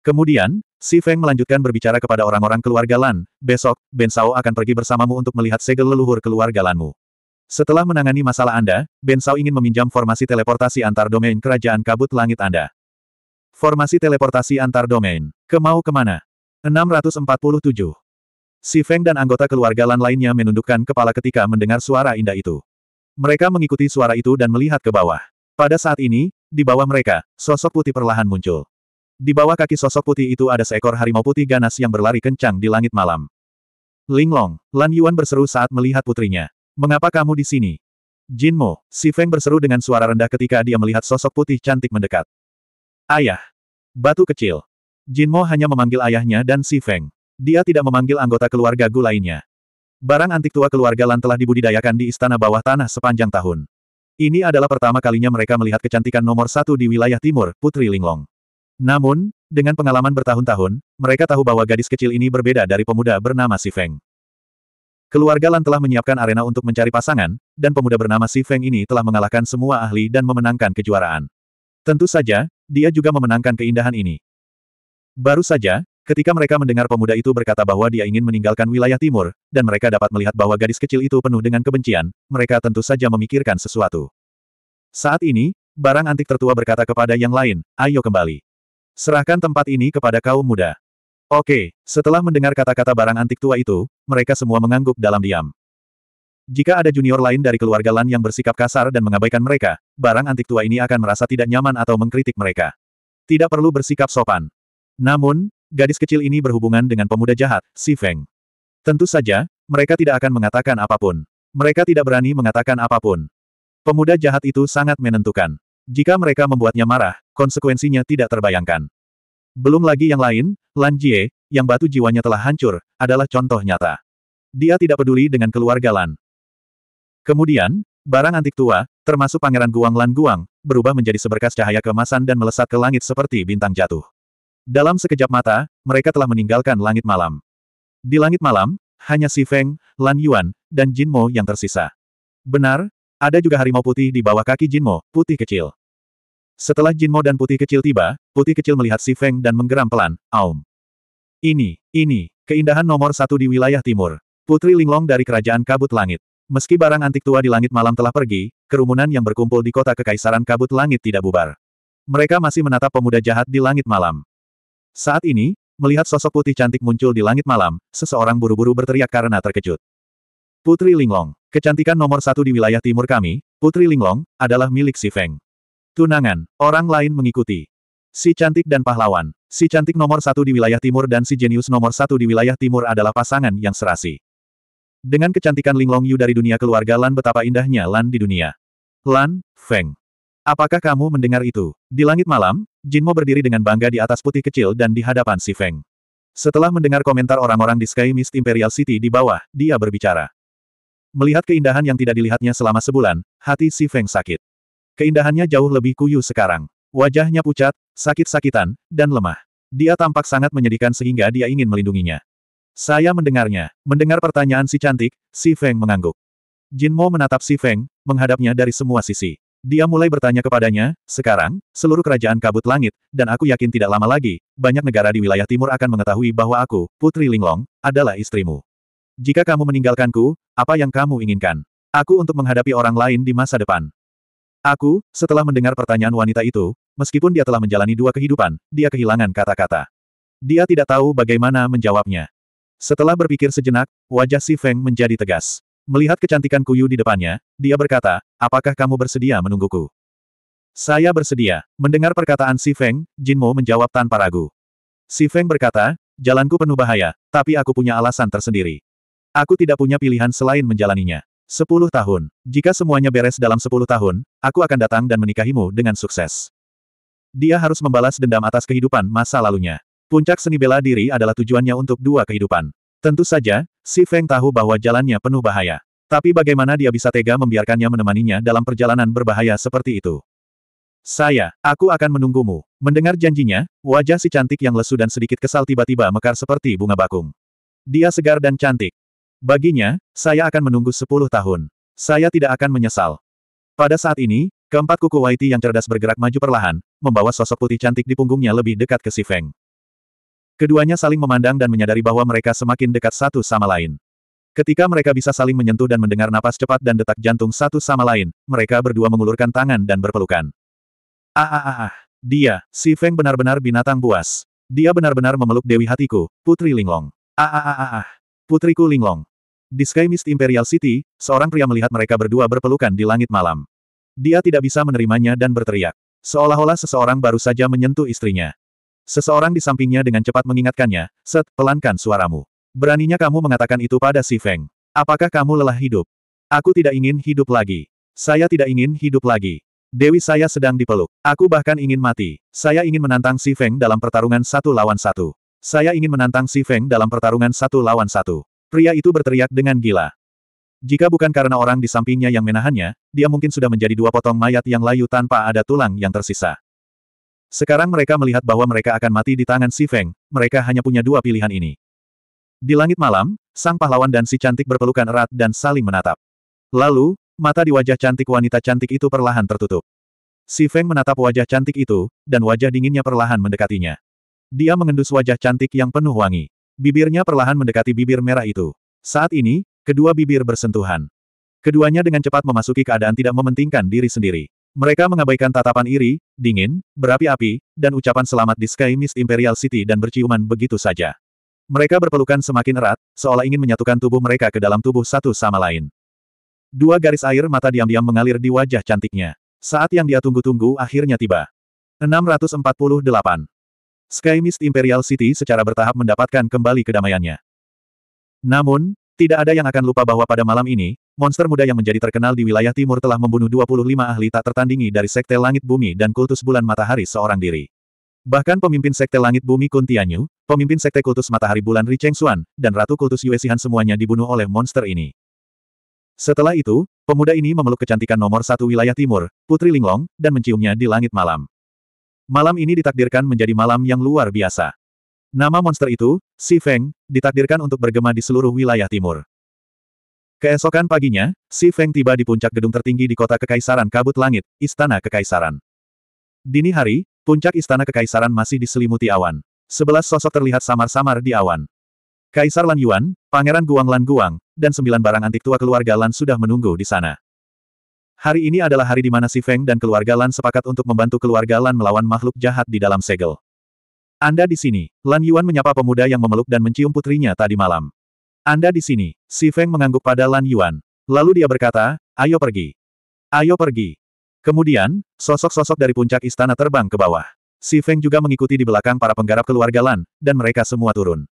Kemudian, Si Feng melanjutkan berbicara kepada orang-orang keluarga Lan, besok, Ben Sao akan pergi bersamamu untuk melihat segel leluhur keluarga Lanmu. Setelah menangani masalah Anda, Ben Sao ingin meminjam formasi teleportasi antar domain kerajaan kabut langit Anda. Formasi teleportasi antar domain. Kemau kemana? 647. Si Feng dan anggota keluarga Lan lainnya menundukkan kepala ketika mendengar suara indah itu. Mereka mengikuti suara itu dan melihat ke bawah. Pada saat ini, di bawah mereka, sosok putih perlahan muncul. Di bawah kaki sosok putih itu ada seekor harimau putih ganas yang berlari kencang di langit malam. Linglong, Lan Yuan berseru saat melihat putrinya. Mengapa kamu di sini? Jinmo, Si Feng berseru dengan suara rendah ketika dia melihat sosok putih cantik mendekat. Ayah. Batu kecil. Jinmo hanya memanggil ayahnya dan Si Feng. Dia tidak memanggil anggota keluarga Gu lainnya. Barang antik tua keluarga Lan telah dibudidayakan di istana bawah tanah sepanjang tahun. Ini adalah pertama kalinya mereka melihat kecantikan nomor satu di wilayah timur, Putri Linglong. Namun, dengan pengalaman bertahun-tahun, mereka tahu bahwa gadis kecil ini berbeda dari pemuda bernama Si Feng. Keluarga Lan telah menyiapkan arena untuk mencari pasangan, dan pemuda bernama Si Feng ini telah mengalahkan semua ahli dan memenangkan kejuaraan. Tentu saja, dia juga memenangkan keindahan ini. Baru saja, Ketika mereka mendengar pemuda itu berkata bahwa dia ingin meninggalkan wilayah timur, dan mereka dapat melihat bahwa gadis kecil itu penuh dengan kebencian, mereka tentu saja memikirkan sesuatu. Saat ini, barang antik tertua berkata kepada yang lain, ayo kembali. Serahkan tempat ini kepada kaum muda. Oke, setelah mendengar kata-kata barang antik tua itu, mereka semua mengangguk dalam diam. Jika ada junior lain dari keluarga Lan yang bersikap kasar dan mengabaikan mereka, barang antik tua ini akan merasa tidak nyaman atau mengkritik mereka. Tidak perlu bersikap sopan. Namun, gadis kecil ini berhubungan dengan pemuda jahat, Si Feng. Tentu saja, mereka tidak akan mengatakan apapun. Mereka tidak berani mengatakan apapun. Pemuda jahat itu sangat menentukan. Jika mereka membuatnya marah, konsekuensinya tidak terbayangkan. Belum lagi yang lain, Lan Jie, yang batu jiwanya telah hancur, adalah contoh nyata. Dia tidak peduli dengan keluarga Lan. Kemudian, barang antik tua, termasuk pangeran Guang Lan Guang, berubah menjadi seberkas cahaya kemasan dan melesat ke langit seperti bintang jatuh. Dalam sekejap mata, mereka telah meninggalkan langit malam. Di langit malam, hanya Si Feng, Lan Yuan, dan Jin Mo yang tersisa. Benar, ada juga harimau putih di bawah kaki Jin Mo, putih kecil. Setelah Jin Mo dan putih kecil tiba, putih kecil melihat Si Feng dan menggeram pelan, Aum. Ini, ini, keindahan nomor satu di wilayah timur. Putri Linglong dari Kerajaan Kabut Langit. Meski barang antik tua di langit malam telah pergi, kerumunan yang berkumpul di kota Kekaisaran Kabut Langit tidak bubar. Mereka masih menatap pemuda jahat di langit malam. Saat ini, melihat sosok putih cantik muncul di langit malam, seseorang buru-buru berteriak karena terkejut. Putri Linglong, kecantikan nomor satu di wilayah timur kami, Putri Linglong, adalah milik si Feng. Tunangan, orang lain mengikuti. Si cantik dan pahlawan, si cantik nomor satu di wilayah timur dan si jenius nomor satu di wilayah timur adalah pasangan yang serasi. Dengan kecantikan Linglong Yu dari dunia keluarga Lan betapa indahnya Lan di dunia. Lan, Feng. Apakah kamu mendengar itu? Di langit malam, Jinmo berdiri dengan bangga di atas putih kecil dan di hadapan Si Feng. Setelah mendengar komentar orang-orang di Sky Mist Imperial City di bawah, dia berbicara. Melihat keindahan yang tidak dilihatnya selama sebulan, hati Si Feng sakit. Keindahannya jauh lebih kuyu sekarang. Wajahnya pucat, sakit-sakitan, dan lemah. Dia tampak sangat menyedihkan sehingga dia ingin melindunginya. Saya mendengarnya. Mendengar pertanyaan si cantik, Si Feng mengangguk. Jin Mo menatap Si Feng, menghadapnya dari semua sisi. Dia mulai bertanya kepadanya, sekarang, seluruh kerajaan kabut langit, dan aku yakin tidak lama lagi, banyak negara di wilayah timur akan mengetahui bahwa aku, Putri Linglong, adalah istrimu. Jika kamu meninggalkanku, apa yang kamu inginkan? Aku untuk menghadapi orang lain di masa depan. Aku, setelah mendengar pertanyaan wanita itu, meskipun dia telah menjalani dua kehidupan, dia kehilangan kata-kata. Dia tidak tahu bagaimana menjawabnya. Setelah berpikir sejenak, wajah Si Feng menjadi tegas. Melihat kecantikan Kuyu di depannya, dia berkata, apakah kamu bersedia menungguku? Saya bersedia. Mendengar perkataan Si Feng, Jinmo menjawab tanpa ragu. Si Feng berkata, jalanku penuh bahaya, tapi aku punya alasan tersendiri. Aku tidak punya pilihan selain menjalaninya. Sepuluh tahun. Jika semuanya beres dalam sepuluh tahun, aku akan datang dan menikahimu dengan sukses. Dia harus membalas dendam atas kehidupan masa lalunya. Puncak seni bela diri adalah tujuannya untuk dua kehidupan. Tentu saja, si Feng tahu bahwa jalannya penuh bahaya. Tapi bagaimana dia bisa tega membiarkannya menemaninya dalam perjalanan berbahaya seperti itu? Saya, aku akan menunggumu. Mendengar janjinya, wajah si cantik yang lesu dan sedikit kesal tiba-tiba mekar seperti bunga bakung. Dia segar dan cantik. Baginya, saya akan menunggu sepuluh tahun. Saya tidak akan menyesal. Pada saat ini, keempat kuku Waiti yang cerdas bergerak maju perlahan, membawa sosok putih cantik di punggungnya lebih dekat ke si Feng. Keduanya saling memandang dan menyadari bahwa mereka semakin dekat satu sama lain. Ketika mereka bisa saling menyentuh dan mendengar napas cepat dan detak jantung satu sama lain, mereka berdua mengulurkan tangan dan berpelukan. Ah ah ah ah, dia, si Feng benar-benar binatang buas. Dia benar-benar memeluk Dewi Hatiku, Putri Linglong. Ah ah ah ah ah, Putriku Linglong. Di Sky Mist Imperial City, seorang pria melihat mereka berdua berpelukan di langit malam. Dia tidak bisa menerimanya dan berteriak. Seolah-olah seseorang baru saja menyentuh istrinya. Seseorang di sampingnya dengan cepat mengingatkannya, Set, pelankan suaramu. Beraninya kamu mengatakan itu pada si Feng. Apakah kamu lelah hidup? Aku tidak ingin hidup lagi. Saya tidak ingin hidup lagi. Dewi saya sedang dipeluk. Aku bahkan ingin mati. Saya ingin menantang si Feng dalam pertarungan satu lawan satu. Saya ingin menantang si Feng dalam pertarungan satu lawan satu. Pria itu berteriak dengan gila. Jika bukan karena orang di sampingnya yang menahannya, dia mungkin sudah menjadi dua potong mayat yang layu tanpa ada tulang yang tersisa. Sekarang mereka melihat bahwa mereka akan mati di tangan Si Feng, mereka hanya punya dua pilihan ini. Di langit malam, sang pahlawan dan si cantik berpelukan erat dan saling menatap. Lalu, mata di wajah cantik wanita cantik itu perlahan tertutup. Si Feng menatap wajah cantik itu, dan wajah dinginnya perlahan mendekatinya. Dia mengendus wajah cantik yang penuh wangi. Bibirnya perlahan mendekati bibir merah itu. Saat ini, kedua bibir bersentuhan. Keduanya dengan cepat memasuki keadaan tidak mementingkan diri sendiri. Mereka mengabaikan tatapan iri, dingin, berapi-api, dan ucapan selamat di Sky Mist Imperial City dan berciuman begitu saja. Mereka berpelukan semakin erat, seolah ingin menyatukan tubuh mereka ke dalam tubuh satu sama lain. Dua garis air mata diam-diam mengalir di wajah cantiknya. Saat yang dia tunggu-tunggu akhirnya tiba. 648. Sky Mist Imperial City secara bertahap mendapatkan kembali kedamaiannya. Namun, tidak ada yang akan lupa bahwa pada malam ini, monster muda yang menjadi terkenal di wilayah timur telah membunuh 25 ahli tak tertandingi dari Sekte Langit Bumi dan Kultus Bulan Matahari seorang diri. Bahkan pemimpin Sekte Langit Bumi Kun Tianyu, pemimpin Sekte Kultus Matahari Bulan Ri Cheng Xuan, dan Ratu Kultus Yue Sihan semuanya dibunuh oleh monster ini. Setelah itu, pemuda ini memeluk kecantikan nomor satu wilayah timur, Putri Linglong, dan menciumnya di langit malam. Malam ini ditakdirkan menjadi malam yang luar biasa. Nama monster itu, Si Feng, ditakdirkan untuk bergema di seluruh wilayah timur. Keesokan paginya, Si Feng tiba di puncak gedung tertinggi di kota Kekaisaran Kabut Langit, Istana Kekaisaran. Dini hari, puncak Istana Kekaisaran masih diselimuti awan. Sebelas sosok terlihat samar-samar di awan. Kaisar Lan Yuan, Pangeran Guang Lan Guang, dan sembilan barang antik tua keluarga Lan sudah menunggu di sana. Hari ini adalah hari di mana Si Feng dan keluarga Lan sepakat untuk membantu keluarga Lan melawan makhluk jahat di dalam segel. Anda di sini, Lan Yuan menyapa pemuda yang memeluk dan mencium putrinya tadi malam. Anda di sini, Si Feng mengangguk pada Lan Yuan. Lalu dia berkata, ayo pergi. Ayo pergi. Kemudian, sosok-sosok dari puncak istana terbang ke bawah. Si Feng juga mengikuti di belakang para penggarap keluarga Lan, dan mereka semua turun.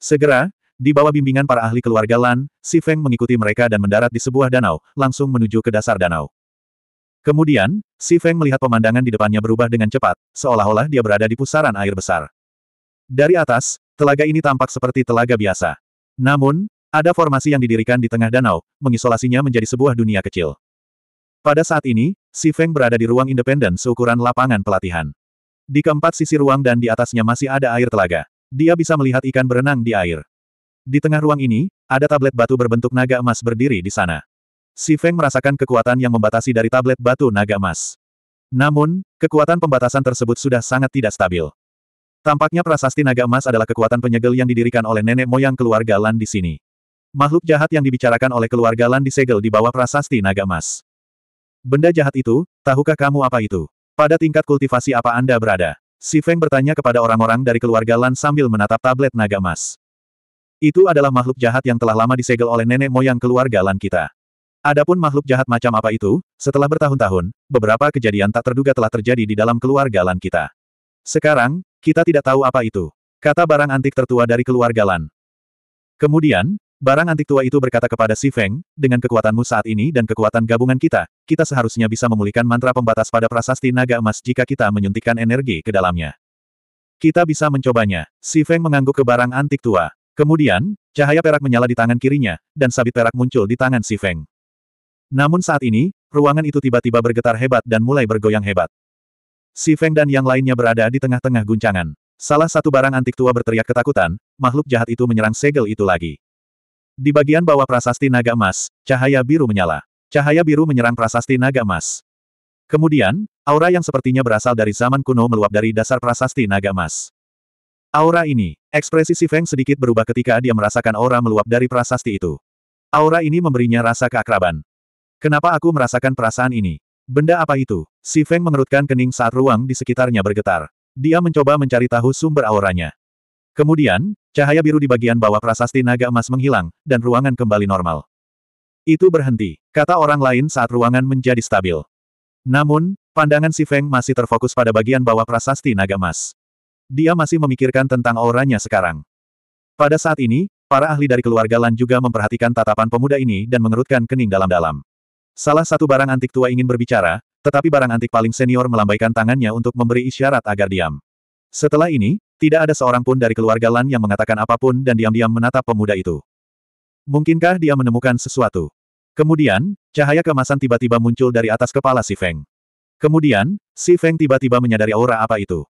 Segera, di bawah bimbingan para ahli keluarga Lan, Si Feng mengikuti mereka dan mendarat di sebuah danau, langsung menuju ke dasar danau. Kemudian, Si Feng melihat pemandangan di depannya berubah dengan cepat, seolah-olah dia berada di pusaran air besar. Dari atas, telaga ini tampak seperti telaga biasa. Namun, ada formasi yang didirikan di tengah danau, mengisolasinya menjadi sebuah dunia kecil. Pada saat ini, Si Feng berada di ruang independen seukuran lapangan pelatihan. Di keempat sisi ruang dan di atasnya masih ada air telaga. Dia bisa melihat ikan berenang di air. Di tengah ruang ini, ada tablet batu berbentuk naga emas berdiri di sana. Si Feng merasakan kekuatan yang membatasi dari tablet batu naga emas. Namun, kekuatan pembatasan tersebut sudah sangat tidak stabil. Tampaknya prasasti naga emas adalah kekuatan penyegel yang didirikan oleh nenek moyang keluarga Lan di sini. Makhluk jahat yang dibicarakan oleh keluarga Lan disegel di bawah prasasti naga emas. Benda jahat itu, tahukah kamu apa itu? Pada tingkat kultivasi apa Anda berada? Si Feng bertanya kepada orang-orang dari keluarga Lan sambil menatap tablet naga emas. Itu adalah makhluk jahat yang telah lama disegel oleh nenek moyang keluarga Lan kita. Adapun makhluk jahat macam apa itu, setelah bertahun-tahun, beberapa kejadian tak terduga telah terjadi di dalam keluarga Lan kita. Sekarang, kita tidak tahu apa itu. Kata barang antik tertua dari keluarga Lan. Kemudian, barang antik tua itu berkata kepada Si Feng, dengan kekuatanmu saat ini dan kekuatan gabungan kita, kita seharusnya bisa memulihkan mantra pembatas pada prasasti naga emas jika kita menyuntikkan energi ke dalamnya. Kita bisa mencobanya. Si Feng mengangguk ke barang antik tua. Kemudian, cahaya perak menyala di tangan kirinya, dan sabit perak muncul di tangan Si Feng. Namun saat ini, ruangan itu tiba-tiba bergetar hebat dan mulai bergoyang hebat. Si Feng dan yang lainnya berada di tengah-tengah guncangan. Salah satu barang antik tua berteriak ketakutan, makhluk jahat itu menyerang segel itu lagi. Di bagian bawah prasasti naga emas, cahaya biru menyala. Cahaya biru menyerang prasasti naga emas. Kemudian, aura yang sepertinya berasal dari zaman kuno meluap dari dasar prasasti naga emas. Aura ini, ekspresi si Feng sedikit berubah ketika dia merasakan aura meluap dari prasasti itu. Aura ini memberinya rasa keakraban, Kenapa aku merasakan perasaan ini? Benda apa itu? Si Feng mengerutkan kening saat ruang di sekitarnya bergetar. Dia mencoba mencari tahu sumber auranya. Kemudian, cahaya biru di bagian bawah prasasti naga emas menghilang, dan ruangan kembali normal. Itu berhenti, kata orang lain saat ruangan menjadi stabil. Namun, pandangan si Feng masih terfokus pada bagian bawah prasasti naga emas. Dia masih memikirkan tentang auranya sekarang. Pada saat ini, para ahli dari keluarga Lan juga memperhatikan tatapan pemuda ini dan mengerutkan kening dalam-dalam. Salah satu barang antik tua ingin berbicara, tetapi barang antik paling senior melambaikan tangannya untuk memberi isyarat agar diam. Setelah ini, tidak ada seorang pun dari keluarga Lan yang mengatakan apapun dan diam-diam menatap pemuda itu. Mungkinkah dia menemukan sesuatu? Kemudian, cahaya kemasan tiba-tiba muncul dari atas kepala si Feng. Kemudian, si Feng tiba-tiba menyadari aura apa itu.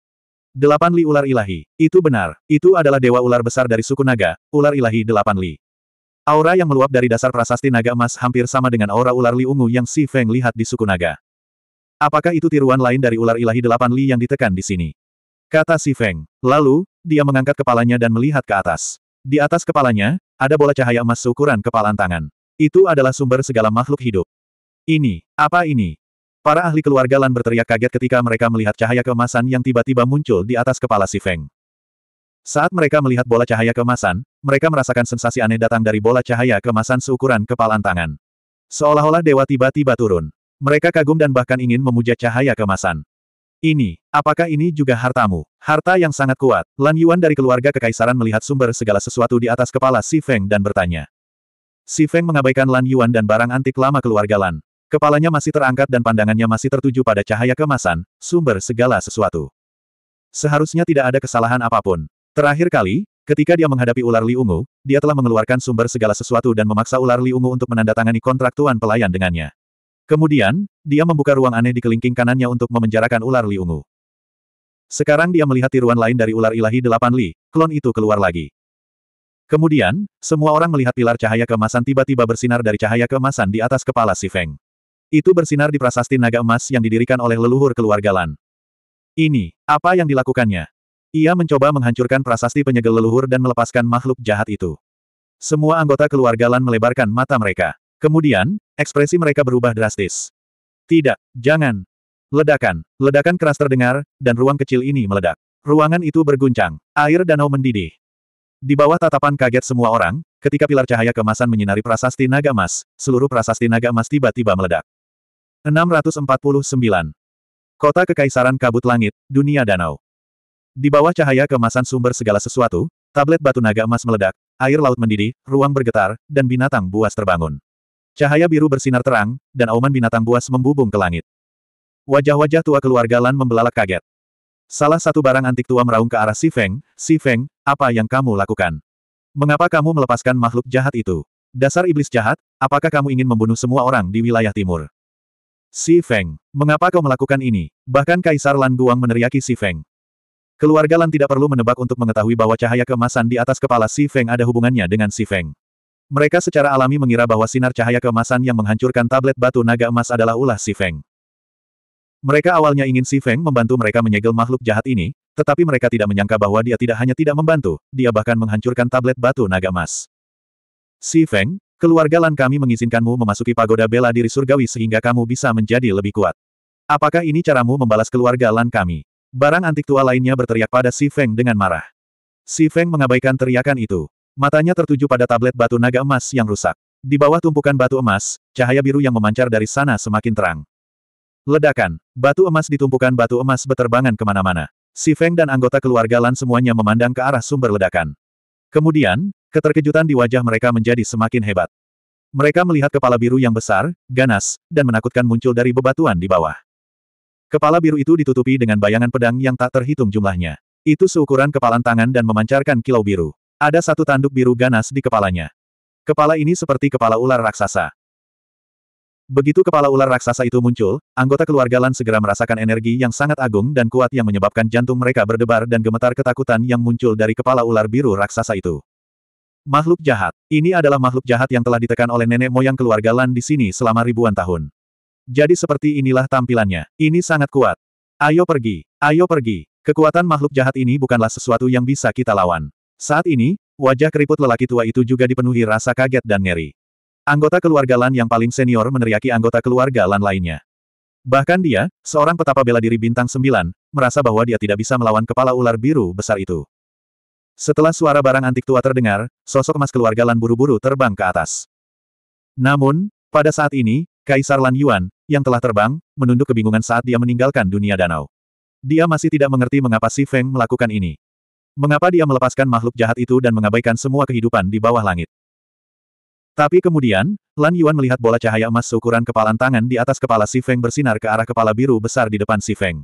Delapan li ular ilahi. Itu benar, itu adalah dewa ular besar dari suku naga, ular ilahi delapan li. Aura yang meluap dari dasar prasasti naga emas hampir sama dengan aura ular Li ungu yang Si Feng lihat di suku naga. Apakah itu tiruan lain dari ular ilahi delapan Li yang ditekan di sini? Kata Si Feng. Lalu, dia mengangkat kepalanya dan melihat ke atas. Di atas kepalanya, ada bola cahaya emas seukuran kepalan tangan. Itu adalah sumber segala makhluk hidup. Ini, apa ini? Para ahli keluarga Lan berteriak kaget ketika mereka melihat cahaya keemasan yang tiba-tiba muncul di atas kepala Si Feng. Saat mereka melihat bola cahaya kemasan, mereka merasakan sensasi aneh datang dari bola cahaya kemasan seukuran kepalan tangan. Seolah-olah dewa tiba-tiba turun. Mereka kagum dan bahkan ingin memuja cahaya kemasan. Ini, apakah ini juga hartamu? Harta yang sangat kuat. Lan Yuan dari keluarga kekaisaran melihat sumber segala sesuatu di atas kepala Si Feng dan bertanya. Si Feng mengabaikan Lan Yuan dan barang antik lama keluarga Lan. Kepalanya masih terangkat dan pandangannya masih tertuju pada cahaya kemasan, sumber segala sesuatu. Seharusnya tidak ada kesalahan apapun. Terakhir kali, ketika dia menghadapi ular Liungu, dia telah mengeluarkan sumber segala sesuatu dan memaksa ular Liungu untuk menandatangani kontrak tuan pelayan dengannya. Kemudian, dia membuka ruang aneh di kelingking kanannya untuk memenjarakan ular Liungu. Sekarang dia melihat tiruan lain dari ular ilahi delapan Li, klon itu keluar lagi. Kemudian, semua orang melihat pilar cahaya kemasan tiba-tiba bersinar dari cahaya kemasan di atas kepala si Feng. Itu bersinar di prasasti naga emas yang didirikan oleh leluhur keluarga Lan. Ini, apa yang dilakukannya? Ia mencoba menghancurkan prasasti penyegel leluhur dan melepaskan makhluk jahat itu. Semua anggota keluarga Lan melebarkan mata mereka. Kemudian, ekspresi mereka berubah drastis. Tidak, jangan. Ledakan, ledakan keras terdengar, dan ruang kecil ini meledak. Ruangan itu berguncang, air danau mendidih. Di bawah tatapan kaget semua orang, ketika pilar cahaya kemasan menyinari prasasti naga emas, seluruh prasasti naga emas tiba-tiba meledak. 649. Kota Kekaisaran Kabut Langit, Dunia Danau. Di bawah cahaya kemasan sumber segala sesuatu, tablet batu naga emas meledak, air laut mendidih, ruang bergetar, dan binatang buas terbangun. Cahaya biru bersinar terang, dan auman binatang buas membubung ke langit. Wajah-wajah tua keluarga Lan membelalak kaget. Salah satu barang antik tua meraung ke arah Si Feng, Si Feng, apa yang kamu lakukan? Mengapa kamu melepaskan makhluk jahat itu? Dasar iblis jahat, apakah kamu ingin membunuh semua orang di wilayah timur? Si Feng, mengapa kau melakukan ini? Bahkan Kaisar Lan Guang meneriaki Si Feng. Keluarga Lan tidak perlu menebak untuk mengetahui bahwa cahaya keemasan di atas kepala Si Feng ada hubungannya dengan Si Feng. Mereka secara alami mengira bahwa sinar cahaya keemasan yang menghancurkan tablet batu naga emas adalah ulah Si Feng. Mereka awalnya ingin Si Feng membantu mereka menyegel makhluk jahat ini, tetapi mereka tidak menyangka bahwa dia tidak hanya tidak membantu, dia bahkan menghancurkan tablet batu naga emas. Si Feng, keluarga Lan kami mengizinkanmu memasuki pagoda bela diri surgawi sehingga kamu bisa menjadi lebih kuat. Apakah ini caramu membalas keluarga Lan kami? Barang antik tua lainnya berteriak pada Si Feng dengan marah. Si Feng mengabaikan teriakan itu. Matanya tertuju pada tablet batu naga emas yang rusak. Di bawah tumpukan batu emas, cahaya biru yang memancar dari sana semakin terang. Ledakan, batu emas ditumpukan batu emas beterbangan kemana-mana. Si Feng dan anggota keluarga Lan semuanya memandang ke arah sumber ledakan. Kemudian, keterkejutan di wajah mereka menjadi semakin hebat. Mereka melihat kepala biru yang besar, ganas, dan menakutkan muncul dari bebatuan di bawah. Kepala biru itu ditutupi dengan bayangan pedang yang tak terhitung jumlahnya. Itu seukuran kepalan tangan dan memancarkan kilau biru. Ada satu tanduk biru ganas di kepalanya. Kepala ini seperti kepala ular raksasa. Begitu kepala ular raksasa itu muncul, anggota keluarga Lan segera merasakan energi yang sangat agung dan kuat yang menyebabkan jantung mereka berdebar dan gemetar ketakutan yang muncul dari kepala ular biru raksasa itu. Makhluk jahat. Ini adalah makhluk jahat yang telah ditekan oleh nenek moyang keluarga Lan di sini selama ribuan tahun. Jadi seperti inilah tampilannya. Ini sangat kuat. Ayo pergi. Ayo pergi. Kekuatan makhluk jahat ini bukanlah sesuatu yang bisa kita lawan. Saat ini, wajah keriput lelaki tua itu juga dipenuhi rasa kaget dan ngeri. Anggota keluarga Lan yang paling senior meneriaki anggota keluarga Lan lainnya. Bahkan dia, seorang petapa bela diri bintang sembilan, merasa bahwa dia tidak bisa melawan kepala ular biru besar itu. Setelah suara barang antik tua terdengar, sosok emas keluarga Lan buru-buru terbang ke atas. Namun, pada saat ini, Kaisar Lan Yuan, yang telah terbang, menunduk kebingungan saat dia meninggalkan dunia danau. Dia masih tidak mengerti mengapa Si Feng melakukan ini. Mengapa dia melepaskan makhluk jahat itu dan mengabaikan semua kehidupan di bawah langit. Tapi kemudian, Lan Yuan melihat bola cahaya emas seukuran kepalan tangan di atas kepala Si Feng bersinar ke arah kepala biru besar di depan Si Feng.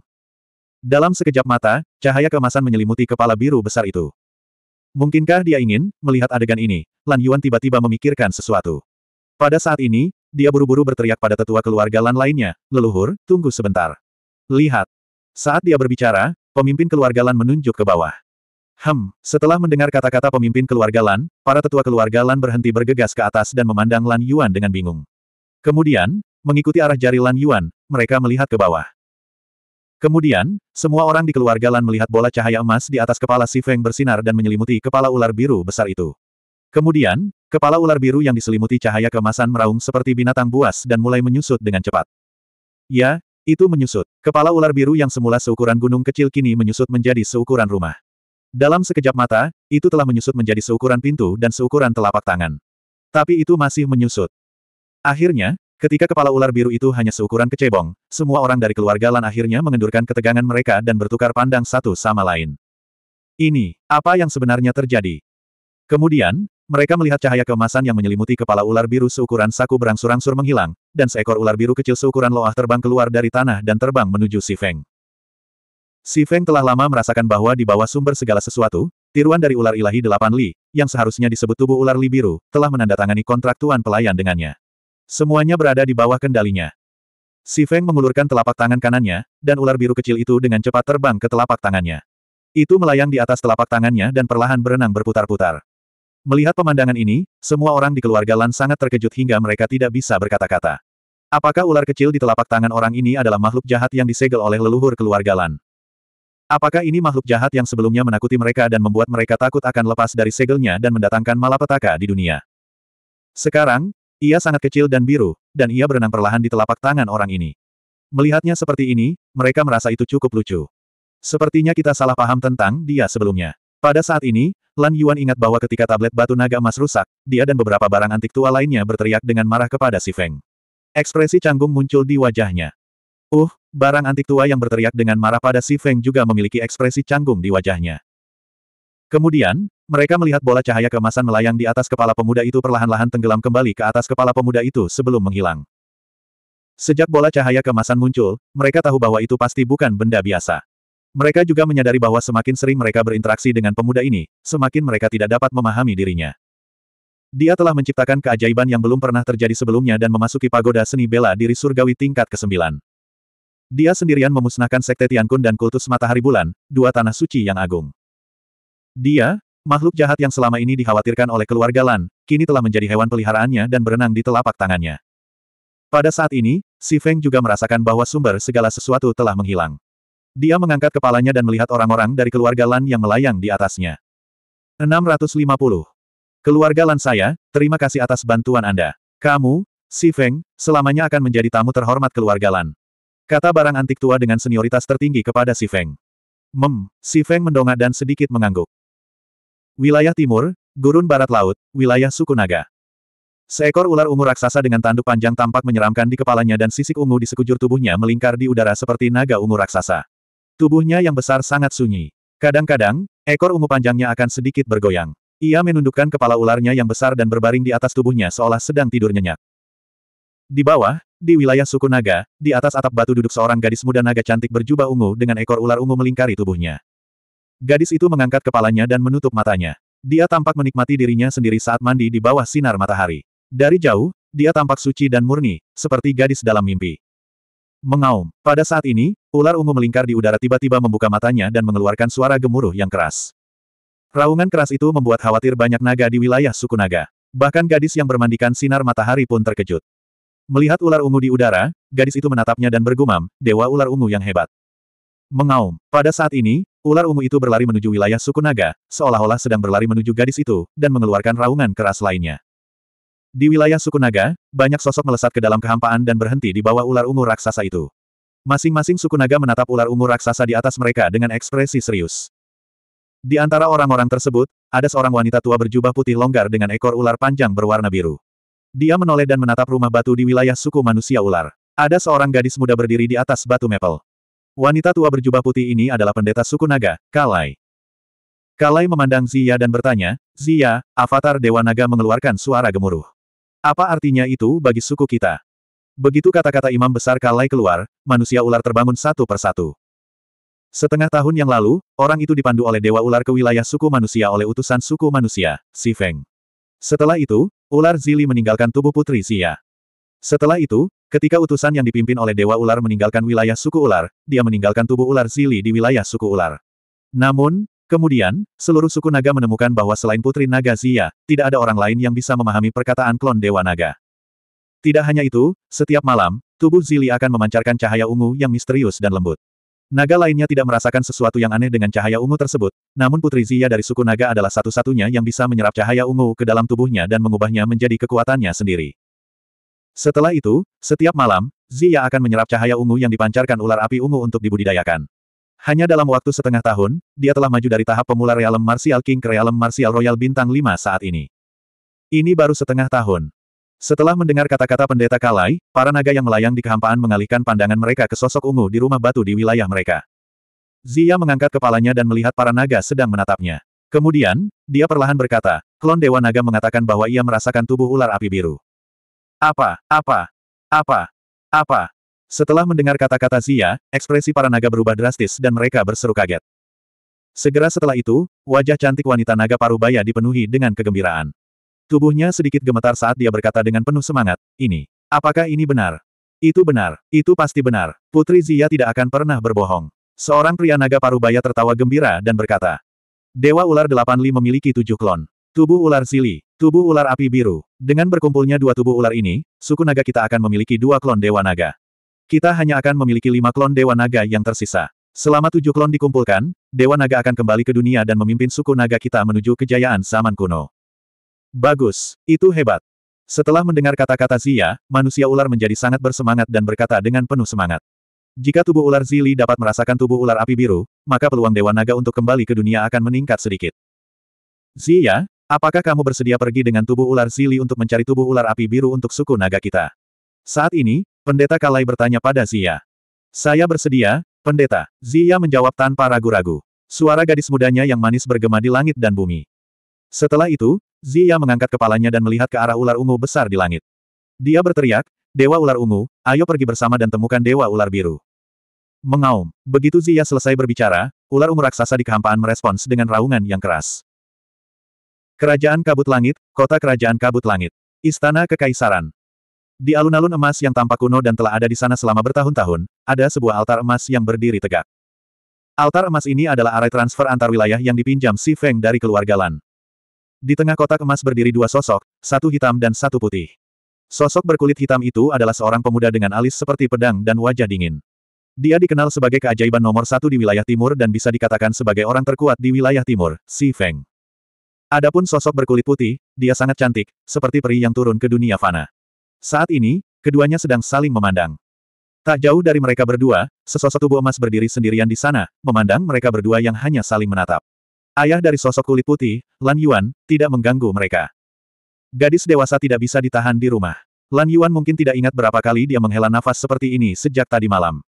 Dalam sekejap mata, cahaya kemasan menyelimuti kepala biru besar itu. Mungkinkah dia ingin melihat adegan ini? Lan Yuan tiba-tiba memikirkan sesuatu. Pada saat ini, dia buru-buru berteriak pada tetua keluarga Lan lainnya, leluhur, tunggu sebentar. Lihat. Saat dia berbicara, pemimpin keluarga Lan menunjuk ke bawah. Hem, setelah mendengar kata-kata pemimpin keluarga Lan, para tetua keluarga Lan berhenti bergegas ke atas dan memandang Lan Yuan dengan bingung. Kemudian, mengikuti arah jari Lan Yuan, mereka melihat ke bawah. Kemudian, semua orang di keluarga Lan melihat bola cahaya emas di atas kepala Si Feng bersinar dan menyelimuti kepala ular biru besar itu. Kemudian, Kepala ular biru yang diselimuti cahaya kemasan meraung seperti binatang buas dan mulai menyusut dengan cepat. Ya, itu menyusut. Kepala ular biru yang semula seukuran gunung kecil kini menyusut menjadi seukuran rumah. Dalam sekejap mata, itu telah menyusut menjadi seukuran pintu dan seukuran telapak tangan. Tapi itu masih menyusut. Akhirnya, ketika kepala ular biru itu hanya seukuran kecebong, semua orang dari keluarga Lan akhirnya mengendurkan ketegangan mereka dan bertukar pandang satu sama lain. Ini, apa yang sebenarnya terjadi? Kemudian, mereka melihat cahaya keemasan yang menyelimuti kepala ular biru seukuran saku berangsur-angsur menghilang, dan seekor ular biru kecil seukuran loah terbang keluar dari tanah dan terbang menuju Si Feng. Si Feng telah lama merasakan bahwa di bawah sumber segala sesuatu, tiruan dari ular ilahi delapan li, yang seharusnya disebut tubuh ular li biru, telah menandatangani kontrak tuan pelayan dengannya. Semuanya berada di bawah kendalinya. Si Feng mengulurkan telapak tangan kanannya, dan ular biru kecil itu dengan cepat terbang ke telapak tangannya. Itu melayang di atas telapak tangannya dan perlahan berenang berputar-putar. Melihat pemandangan ini, semua orang di keluarga Lan sangat terkejut hingga mereka tidak bisa berkata-kata. Apakah ular kecil di telapak tangan orang ini adalah makhluk jahat yang disegel oleh leluhur keluarga Lan? Apakah ini makhluk jahat yang sebelumnya menakuti mereka dan membuat mereka takut akan lepas dari segelnya dan mendatangkan malapetaka di dunia? Sekarang, ia sangat kecil dan biru, dan ia berenang perlahan di telapak tangan orang ini. Melihatnya seperti ini, mereka merasa itu cukup lucu. Sepertinya kita salah paham tentang dia sebelumnya. Pada saat ini, Lan Yuan ingat bahwa ketika tablet batu naga emas rusak, dia dan beberapa barang antik tua lainnya berteriak dengan marah kepada si Feng. Ekspresi canggung muncul di wajahnya. Uh, barang antik tua yang berteriak dengan marah pada si Feng juga memiliki ekspresi canggung di wajahnya. Kemudian, mereka melihat bola cahaya kemasan melayang di atas kepala pemuda itu perlahan-lahan tenggelam kembali ke atas kepala pemuda itu sebelum menghilang. Sejak bola cahaya kemasan muncul, mereka tahu bahwa itu pasti bukan benda biasa. Mereka juga menyadari bahwa semakin sering mereka berinteraksi dengan pemuda ini, semakin mereka tidak dapat memahami dirinya. Dia telah menciptakan keajaiban yang belum pernah terjadi sebelumnya dan memasuki pagoda seni bela diri surgawi tingkat ke-9. Dia sendirian memusnahkan Sekte Tiankun dan kultus matahari bulan, dua tanah suci yang agung. Dia, makhluk jahat yang selama ini dikhawatirkan oleh keluarga Lan, kini telah menjadi hewan peliharaannya dan berenang di telapak tangannya. Pada saat ini, Si Feng juga merasakan bahwa sumber segala sesuatu telah menghilang. Dia mengangkat kepalanya dan melihat orang-orang dari keluarga Lan yang melayang di atasnya. 650. Keluarga Lan saya, terima kasih atas bantuan Anda. Kamu, Si Feng, selamanya akan menjadi tamu terhormat keluarga Lan. Kata barang antik tua dengan senioritas tertinggi kepada Si Feng. Mem, Si Feng mendongak dan sedikit mengangguk. Wilayah timur, gurun barat laut, wilayah suku Naga. Seekor ular ungu raksasa dengan tanduk panjang tampak menyeramkan di kepalanya dan sisik ungu di sekujur tubuhnya melingkar di udara seperti naga ungu raksasa. Tubuhnya yang besar sangat sunyi. Kadang-kadang, ekor ungu panjangnya akan sedikit bergoyang. Ia menundukkan kepala ularnya yang besar dan berbaring di atas tubuhnya seolah sedang tidur nyenyak. Di bawah, di wilayah suku naga, di atas atap batu duduk seorang gadis muda naga cantik berjubah ungu dengan ekor ular ungu melingkari tubuhnya. Gadis itu mengangkat kepalanya dan menutup matanya. Dia tampak menikmati dirinya sendiri saat mandi di bawah sinar matahari. Dari jauh, dia tampak suci dan murni, seperti gadis dalam mimpi. Mengaum. Pada saat ini, ular ungu melingkar di udara tiba-tiba membuka matanya dan mengeluarkan suara gemuruh yang keras. Raungan keras itu membuat khawatir banyak naga di wilayah suku naga. Bahkan gadis yang bermandikan sinar matahari pun terkejut. Melihat ular ungu di udara, gadis itu menatapnya dan bergumam, dewa ular ungu yang hebat. Mengaum. Pada saat ini, ular ungu itu berlari menuju wilayah suku naga, seolah-olah sedang berlari menuju gadis itu, dan mengeluarkan raungan keras lainnya. Di wilayah suku naga, banyak sosok melesat ke dalam kehampaan dan berhenti di bawah ular ungu raksasa itu. Masing-masing suku naga menatap ular ungu raksasa di atas mereka dengan ekspresi serius. Di antara orang-orang tersebut, ada seorang wanita tua berjubah putih longgar dengan ekor ular panjang berwarna biru. Dia menoleh dan menatap rumah batu di wilayah suku manusia ular. Ada seorang gadis muda berdiri di atas batu maple. Wanita tua berjubah putih ini adalah pendeta suku naga, Kalai. Kalai memandang Zia dan bertanya, Zia, avatar Dewa Naga mengeluarkan suara gemuruh. Apa artinya itu bagi suku kita? Begitu kata-kata Imam Besar Kalai keluar, manusia ular terbangun satu persatu. Setengah tahun yang lalu, orang itu dipandu oleh Dewa Ular ke wilayah suku manusia oleh utusan suku manusia, Si Feng. Setelah itu, ular Zili meninggalkan tubuh putri Xia. Setelah itu, ketika utusan yang dipimpin oleh Dewa Ular meninggalkan wilayah suku ular, dia meninggalkan tubuh ular Zili di wilayah suku ular. Namun, Kemudian, seluruh suku naga menemukan bahwa selain Putri Naga Zia, tidak ada orang lain yang bisa memahami perkataan klon Dewa Naga. Tidak hanya itu, setiap malam, tubuh Zili akan memancarkan cahaya ungu yang misterius dan lembut. Naga lainnya tidak merasakan sesuatu yang aneh dengan cahaya ungu tersebut, namun Putri Zia dari suku naga adalah satu-satunya yang bisa menyerap cahaya ungu ke dalam tubuhnya dan mengubahnya menjadi kekuatannya sendiri. Setelah itu, setiap malam, Zia akan menyerap cahaya ungu yang dipancarkan ular api ungu untuk dibudidayakan. Hanya dalam waktu setengah tahun, dia telah maju dari tahap pemula Realm Martial King ke Realm Martial Royal Bintang 5 saat ini. Ini baru setengah tahun. Setelah mendengar kata-kata pendeta Kalai, para naga yang melayang di kehampaan mengalihkan pandangan mereka ke sosok ungu di rumah batu di wilayah mereka. Zia mengangkat kepalanya dan melihat para naga sedang menatapnya. Kemudian, dia perlahan berkata, klon Dewa Naga mengatakan bahwa ia merasakan tubuh ular api biru. Apa, apa, apa, apa? Setelah mendengar kata-kata Zia, ekspresi para naga berubah drastis dan mereka berseru kaget. Segera setelah itu, wajah cantik wanita naga parubaya dipenuhi dengan kegembiraan. Tubuhnya sedikit gemetar saat dia berkata dengan penuh semangat, ini. Apakah ini benar? Itu benar, itu pasti benar. Putri Zia tidak akan pernah berbohong. Seorang pria naga parubaya tertawa gembira dan berkata, Dewa Ular Delapan Li memiliki tujuh klon. Tubuh ular sili, tubuh ular api biru. Dengan berkumpulnya dua tubuh ular ini, suku naga kita akan memiliki dua klon dewa naga. Kita hanya akan memiliki lima klon Dewa Naga yang tersisa. Selama tujuh klon dikumpulkan, Dewa Naga akan kembali ke dunia dan memimpin suku naga kita menuju kejayaan zaman kuno. Bagus, itu hebat. Setelah mendengar kata-kata Zia, manusia ular menjadi sangat bersemangat dan berkata dengan penuh semangat. Jika tubuh ular Zili dapat merasakan tubuh ular api biru, maka peluang Dewa Naga untuk kembali ke dunia akan meningkat sedikit. Zia, apakah kamu bersedia pergi dengan tubuh ular Zili untuk mencari tubuh ular api biru untuk suku naga kita? Saat ini, Pendeta Kalai bertanya pada Zia. Saya bersedia, pendeta. Zia menjawab tanpa ragu-ragu. Suara gadis mudanya yang manis bergema di langit dan bumi. Setelah itu, Zia mengangkat kepalanya dan melihat ke arah ular ungu besar di langit. Dia berteriak, Dewa ular ungu, ayo pergi bersama dan temukan Dewa ular biru. Mengaum. Begitu Zia selesai berbicara, ular ungu raksasa di kehampaan merespons dengan raungan yang keras. Kerajaan Kabut Langit, Kota Kerajaan Kabut Langit. Istana Kekaisaran. Di alun-alun emas yang tampak kuno dan telah ada di sana selama bertahun-tahun, ada sebuah altar emas yang berdiri tegak. Altar emas ini adalah arai transfer antar wilayah yang dipinjam Si Feng dari keluarga Lan. Di tengah kotak emas berdiri dua sosok, satu hitam dan satu putih. Sosok berkulit hitam itu adalah seorang pemuda dengan alis seperti pedang dan wajah dingin. Dia dikenal sebagai keajaiban nomor satu di wilayah timur dan bisa dikatakan sebagai orang terkuat di wilayah timur, Si Feng. Adapun sosok berkulit putih, dia sangat cantik, seperti peri yang turun ke dunia fana. Saat ini, keduanya sedang saling memandang. Tak jauh dari mereka berdua, sesosok tubuh emas berdiri sendirian di sana, memandang mereka berdua yang hanya saling menatap. Ayah dari sosok kulit putih, Lan Yuan, tidak mengganggu mereka. Gadis dewasa tidak bisa ditahan di rumah. Lan Yuan mungkin tidak ingat berapa kali dia menghela nafas seperti ini sejak tadi malam.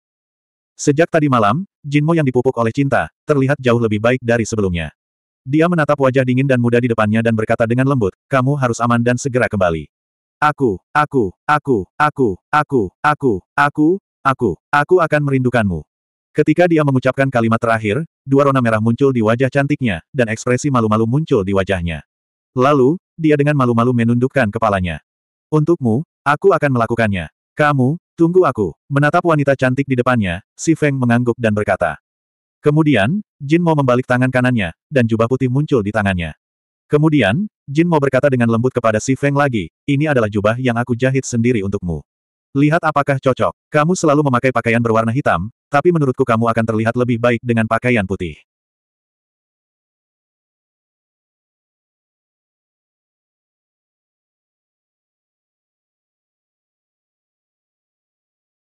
Sejak tadi malam, Jinmo yang dipupuk oleh cinta, terlihat jauh lebih baik dari sebelumnya. Dia menatap wajah dingin dan muda di depannya dan berkata dengan lembut, kamu harus aman dan segera kembali. Aku, aku, aku, aku, aku, aku, aku, aku, aku akan merindukanmu. Ketika dia mengucapkan kalimat terakhir, dua rona merah muncul di wajah cantiknya, dan ekspresi malu-malu muncul di wajahnya. Lalu, dia dengan malu-malu menundukkan kepalanya. Untukmu, aku akan melakukannya. Kamu, tunggu aku. Menatap wanita cantik di depannya, si Feng mengangguk dan berkata. Kemudian, Jin Mo membalik tangan kanannya, dan jubah putih muncul di tangannya. Kemudian, Jin Mo berkata dengan lembut kepada Si Feng lagi, ini adalah jubah yang aku jahit sendiri untukmu. Lihat apakah cocok. Kamu selalu memakai pakaian berwarna hitam, tapi menurutku kamu akan terlihat lebih baik dengan pakaian putih.